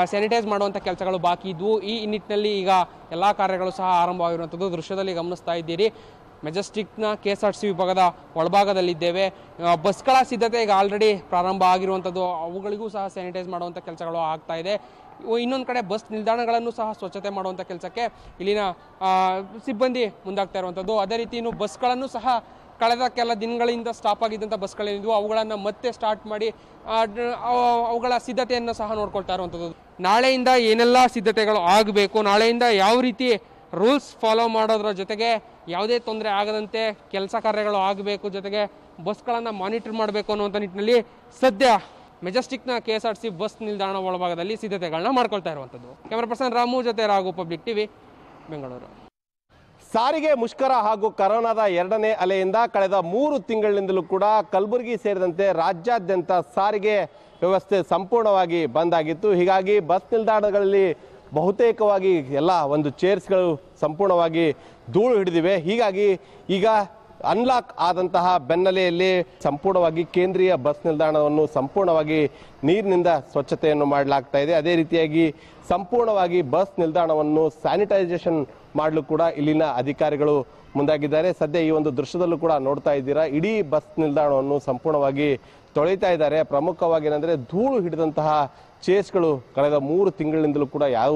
ಸ್ಯಾನಿಟೈಸ್ ಮಾಡುವಂಥ ಕೆಲಸಗಳು ಬಾಕಿ ಇದ್ವು ಈ ನಿಟ್ಟಿನಲ್ಲಿ ಈಗ ಎಲ್ಲ ಕಾರ್ಯಗಳು ಸಹ ಆರಂಭವಾಗಿರುವಂಥದ್ದು ದೃಶ್ಯದಲ್ಲಿ ಗಮನಿಸ್ತಾ ಇದ್ದೀರಿ ಮೆಜೆಸ್ಟಿಕ್ನ ಕೆ ಎಸ್ ಆರ್ ಸಿ ವಿಭಾಗದ ಒಳಭಾಗದಲ್ಲಿದ್ದೇವೆ ಬಸ್ಗಳ ಸಿದ್ಧತೆ ಈಗ ಆಲ್ರೆಡಿ ಪ್ರಾರಂಭ ಆಗಿರುವಂಥದ್ದು ಅವುಗಳಿಗೂ ಸಹ ಸ್ಯಾನಿಟೈಸ್ ಮಾಡುವಂಥ ಕೆಲಸಗಳು ಆಗ್ತಾ ಇದೆ ಇನ್ನೊಂದು ಕಡೆ ಬಸ್ ನಿಲ್ದಾಣಗಳನ್ನು ಸಹ ಸ್ವಚ್ಛತೆ ಮಾಡುವಂಥ ಕೆಲಸಕ್ಕೆ ಇಲ್ಲಿನ ಸಿಬ್ಬಂದಿ ಮುಂದಾಗ್ತಾ ಇರುವಂಥದ್ದು ಅದೇ ರೀತಿ ಇನ್ನು ಬಸ್ಗಳನ್ನು ಸಹ ಕಳೆದ ಕೆಲ ದಿನಗಳಿಂದ ಸ್ಟಾಪ್ ಆಗಿದ್ದಂಥ ಬಸ್ಗಳೇನಿದ್ವು ಅವುಗಳನ್ನು ಮತ್ತೆ ಸ್ಟಾರ್ಟ್ ಮಾಡಿ ಅವುಗಳ ಸಿದ್ಧತೆಯನ್ನು ಸಹ ನೋಡ್ಕೊಳ್ತಾ ಇರುವಂಥದ್ದು ನಾಳೆಯಿಂದ ಏನೆಲ್ಲ ಸಿದ್ಧತೆಗಳು ಆಗಬೇಕು ನಾಳೆಯಿಂದ ಯಾವ ರೀತಿ ರೂಲ್ಸ್ ಫಾಲೋ ಮಾಡೋದ್ರ ಜೊತೆಗೆ ಯಾವುದೇ ತೊಂದರೆ ಆಗದಂತೆ ಕೆಲಸ ಕಾರ್ಯಗಳು ಆಗಬೇಕು ಜೊತೆಗೆ ಬಸ್ಗಳನ್ನು ಮಾನಿಟರ್ ಮಾಡಬೇಕು ಅನ್ನುವಂಥ ನಿಟ್ಟಿನಲ್ಲಿ ಸದ್ಯ ಮೆಜೆಸ್ಟಿಕ್ನ K S R C bus ನಿಲ್ದಾಣ ಒಳಭಾಗದಲ್ಲಿ ಸಿದ್ಧತೆಗಳನ್ನ ಮಾಡ್ಕೊಳ್ತಾ ಇರುವಂಥದ್ದು ಕ್ಯಾಮರಾ ಪರ್ಸನ್ ರಾಮು ಜೊತೆ ರಾಘು ಪಬ್ಲಿಕ್ ಟಿವಿ ಬೆಂಗಳೂರು ಸಾರಿಗೆ ಮುಷ್ಕರ ಹಾಗೂ ಕರೋನಾದ ಎರಡನೇ ಅಲೆಯಿಂದ ಕಳೆದ ಮೂರು ತಿಂಗಳಿನಿಂದಲೂ ಕೂಡ ಕಲಬುರಗಿ ಸೇರಿದಂತೆ ರಾಜ್ಯಾದ್ಯಂತ ಸಾರಿಗೆ ವ್ಯವಸ್ಥೆ ಸಂಪೂರ್ಣವಾಗಿ ಬಂದ್ ಆಗಿತ್ತು ಹೀಗಾಗಿ ಬಸ್ ನಿಲ್ದಾಣಗಳಲ್ಲಿ ಬಹುತೇಕವಾಗಿ ಎಲ್ಲ ಒಂದು ಚೇರ್ಸ್ಗಳು ಸಂಪೂರ್ಣವಾಗಿ ಧೂಳು ಹಿಡಿದಿವೆ ಹೀಗಾಗಿ ಈಗ ಅನ್ಲಾಕ್ ಆದಂತಹ ಬೆನ್ನಲೆಯಲ್ಲಿ ಸಂಪೂರ್ಣವಾಗಿ ಕೇಂದ್ರೀಯ ಬಸ್ ನಿಲ್ದಾಣವನ್ನು ಸಂಪೂರ್ಣವಾಗಿ ನೀರಿನಿಂದ ಸ್ವಚ್ಛತೆಯನ್ನು ಮಾಡಲಾಗ್ತಾ ಇದೆ ಅದೇ ರೀತಿಯಾಗಿ ಸಂಪೂರ್ಣವಾಗಿ ಬಸ್ ನಿಲ್ದಾಣವನ್ನು ಸ್ಯಾನಿಟೈಸೇಷನ್ ಮಾಡಲು ಕೂಡ ಇಲ್ಲಿನ ಅಧಿಕಾರಿಗಳು ಮುಂದಾಗಿದ್ದಾರೆ ಸದ್ಯ ಈ ಒಂದು ದೃಶ್ಯದಲ್ಲೂ ಕೂಡ ನೋಡ್ತಾ ಇದ್ದೀರಾ ಇಡೀ ಬಸ್ ನಿಲ್ದಾಣವನ್ನು ಸಂಪೂರ್ಣವಾಗಿ ತೊಳಿತಾ ಇದ್ದಾರೆ ಪ್ರಮುಖವಾಗಿ ಏನಂದರೆ ಧೂಳು ಹಿಡಿದಂತಹ ಚೇಸ್ಗಳು ಕಳೆದ ಮೂರು ತಿಂಗಳಿನಿಂದಲೂ ಕೂಡ ಯಾವ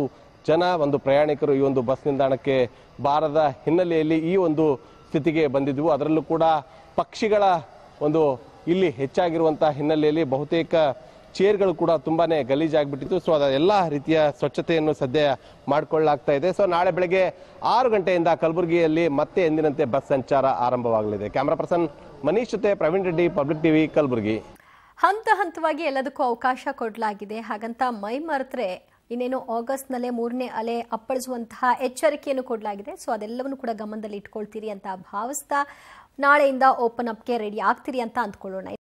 ಜನ ಒಂದು ಪ್ರಯಾಣಿಕರು ಈ ಒಂದು ಬಸ್ ನಿಲ್ದಾಣಕ್ಕೆ ಬಾರದ ಹಿನ್ನೆಲೆಯಲ್ಲಿ ಈ ಒಂದು ಸ್ಥಿತಿಗೆ ಬಂದಿದ್ದವು ಅದರಲ್ಲೂ ಕೂಡ ಪಕ್ಷಿಗಳ ಒಂದು ಇಲ್ಲಿ ಹೆಚ್ಚಾಗಿರುವಂತಹ ಹಿನ್ನೆಲೆಯಲ್ಲಿ ಬಹುತೇಕ ಚೇರ್ಗಳು ಕೂಡ ತುಂಬಾನೇ ಗಲೀಜಾಗ್ಬಿಟ್ಟಿತ್ತು ಸೊ ಎಲ್ಲ ರೀತಿಯ ಸ್ವಚ್ಛತೆಯನ್ನು ಸದ್ಯ ಮಾಡಿಕೊಳ್ಳಲಾಗ್ತಾ ಇದೆ ಸೊ ನಾಳೆ ಬೆಳಗ್ಗೆ ಆರು ಗಂಟೆಯಿಂದ ಕಲಬುರಗಿಯಲ್ಲಿ ಮತ್ತೆ ಎಂದಿನಂತೆ ಬಸ್ ಸಂಚಾರ ಆರಂಭವಾಗಲಿದೆ ಕ್ಯಾಮ್ರಾ ಪರ್ಸನ್ ಮನೀಶ್ ಜೊತೆ ಪ್ರವೀಣ್ ರೆಡ್ಡಿ ಪಬ್ಲಿಕ್ ಟಿವಿ ಕಲಬುರಗಿ ಹಂತ ಹಂತವಾಗಿ ಎಲ್ಲದಕ್ಕೂ ಅವಕಾಶ ಕೊಡಲಾಗಿದೆ ಹಾಗಂತ ಮೈ ಮರೆತರೆ ಇನ್ನೇನು ಆಗಸ್ಟ್ನಲ್ಲೇ ಮೂರನೇ ಅಲೆ ಅಪ್ಪಳಿಸುವಂತಹ ಎಚ್ಚರಿಕೆಯನ್ನು ಕೊಡಲಾಗಿದೆ ಸೊ ಅದೆಲ್ಲವನ್ನು ಕೂಡ ಗಮನದಲ್ಲಿ ಇಟ್ಕೊಳ್ತೀರಿ ಅಂತ ಭಾವಿಸ್ತಾ ನಾಳೆಯಿಂದ ಓಪನ್ ಅಪ್ಗೆ ರೆಡಿ ಆಗ್ತೀರಿ ಅಂತ ಅಂದ್ಕೊಳ್ಳೋಣ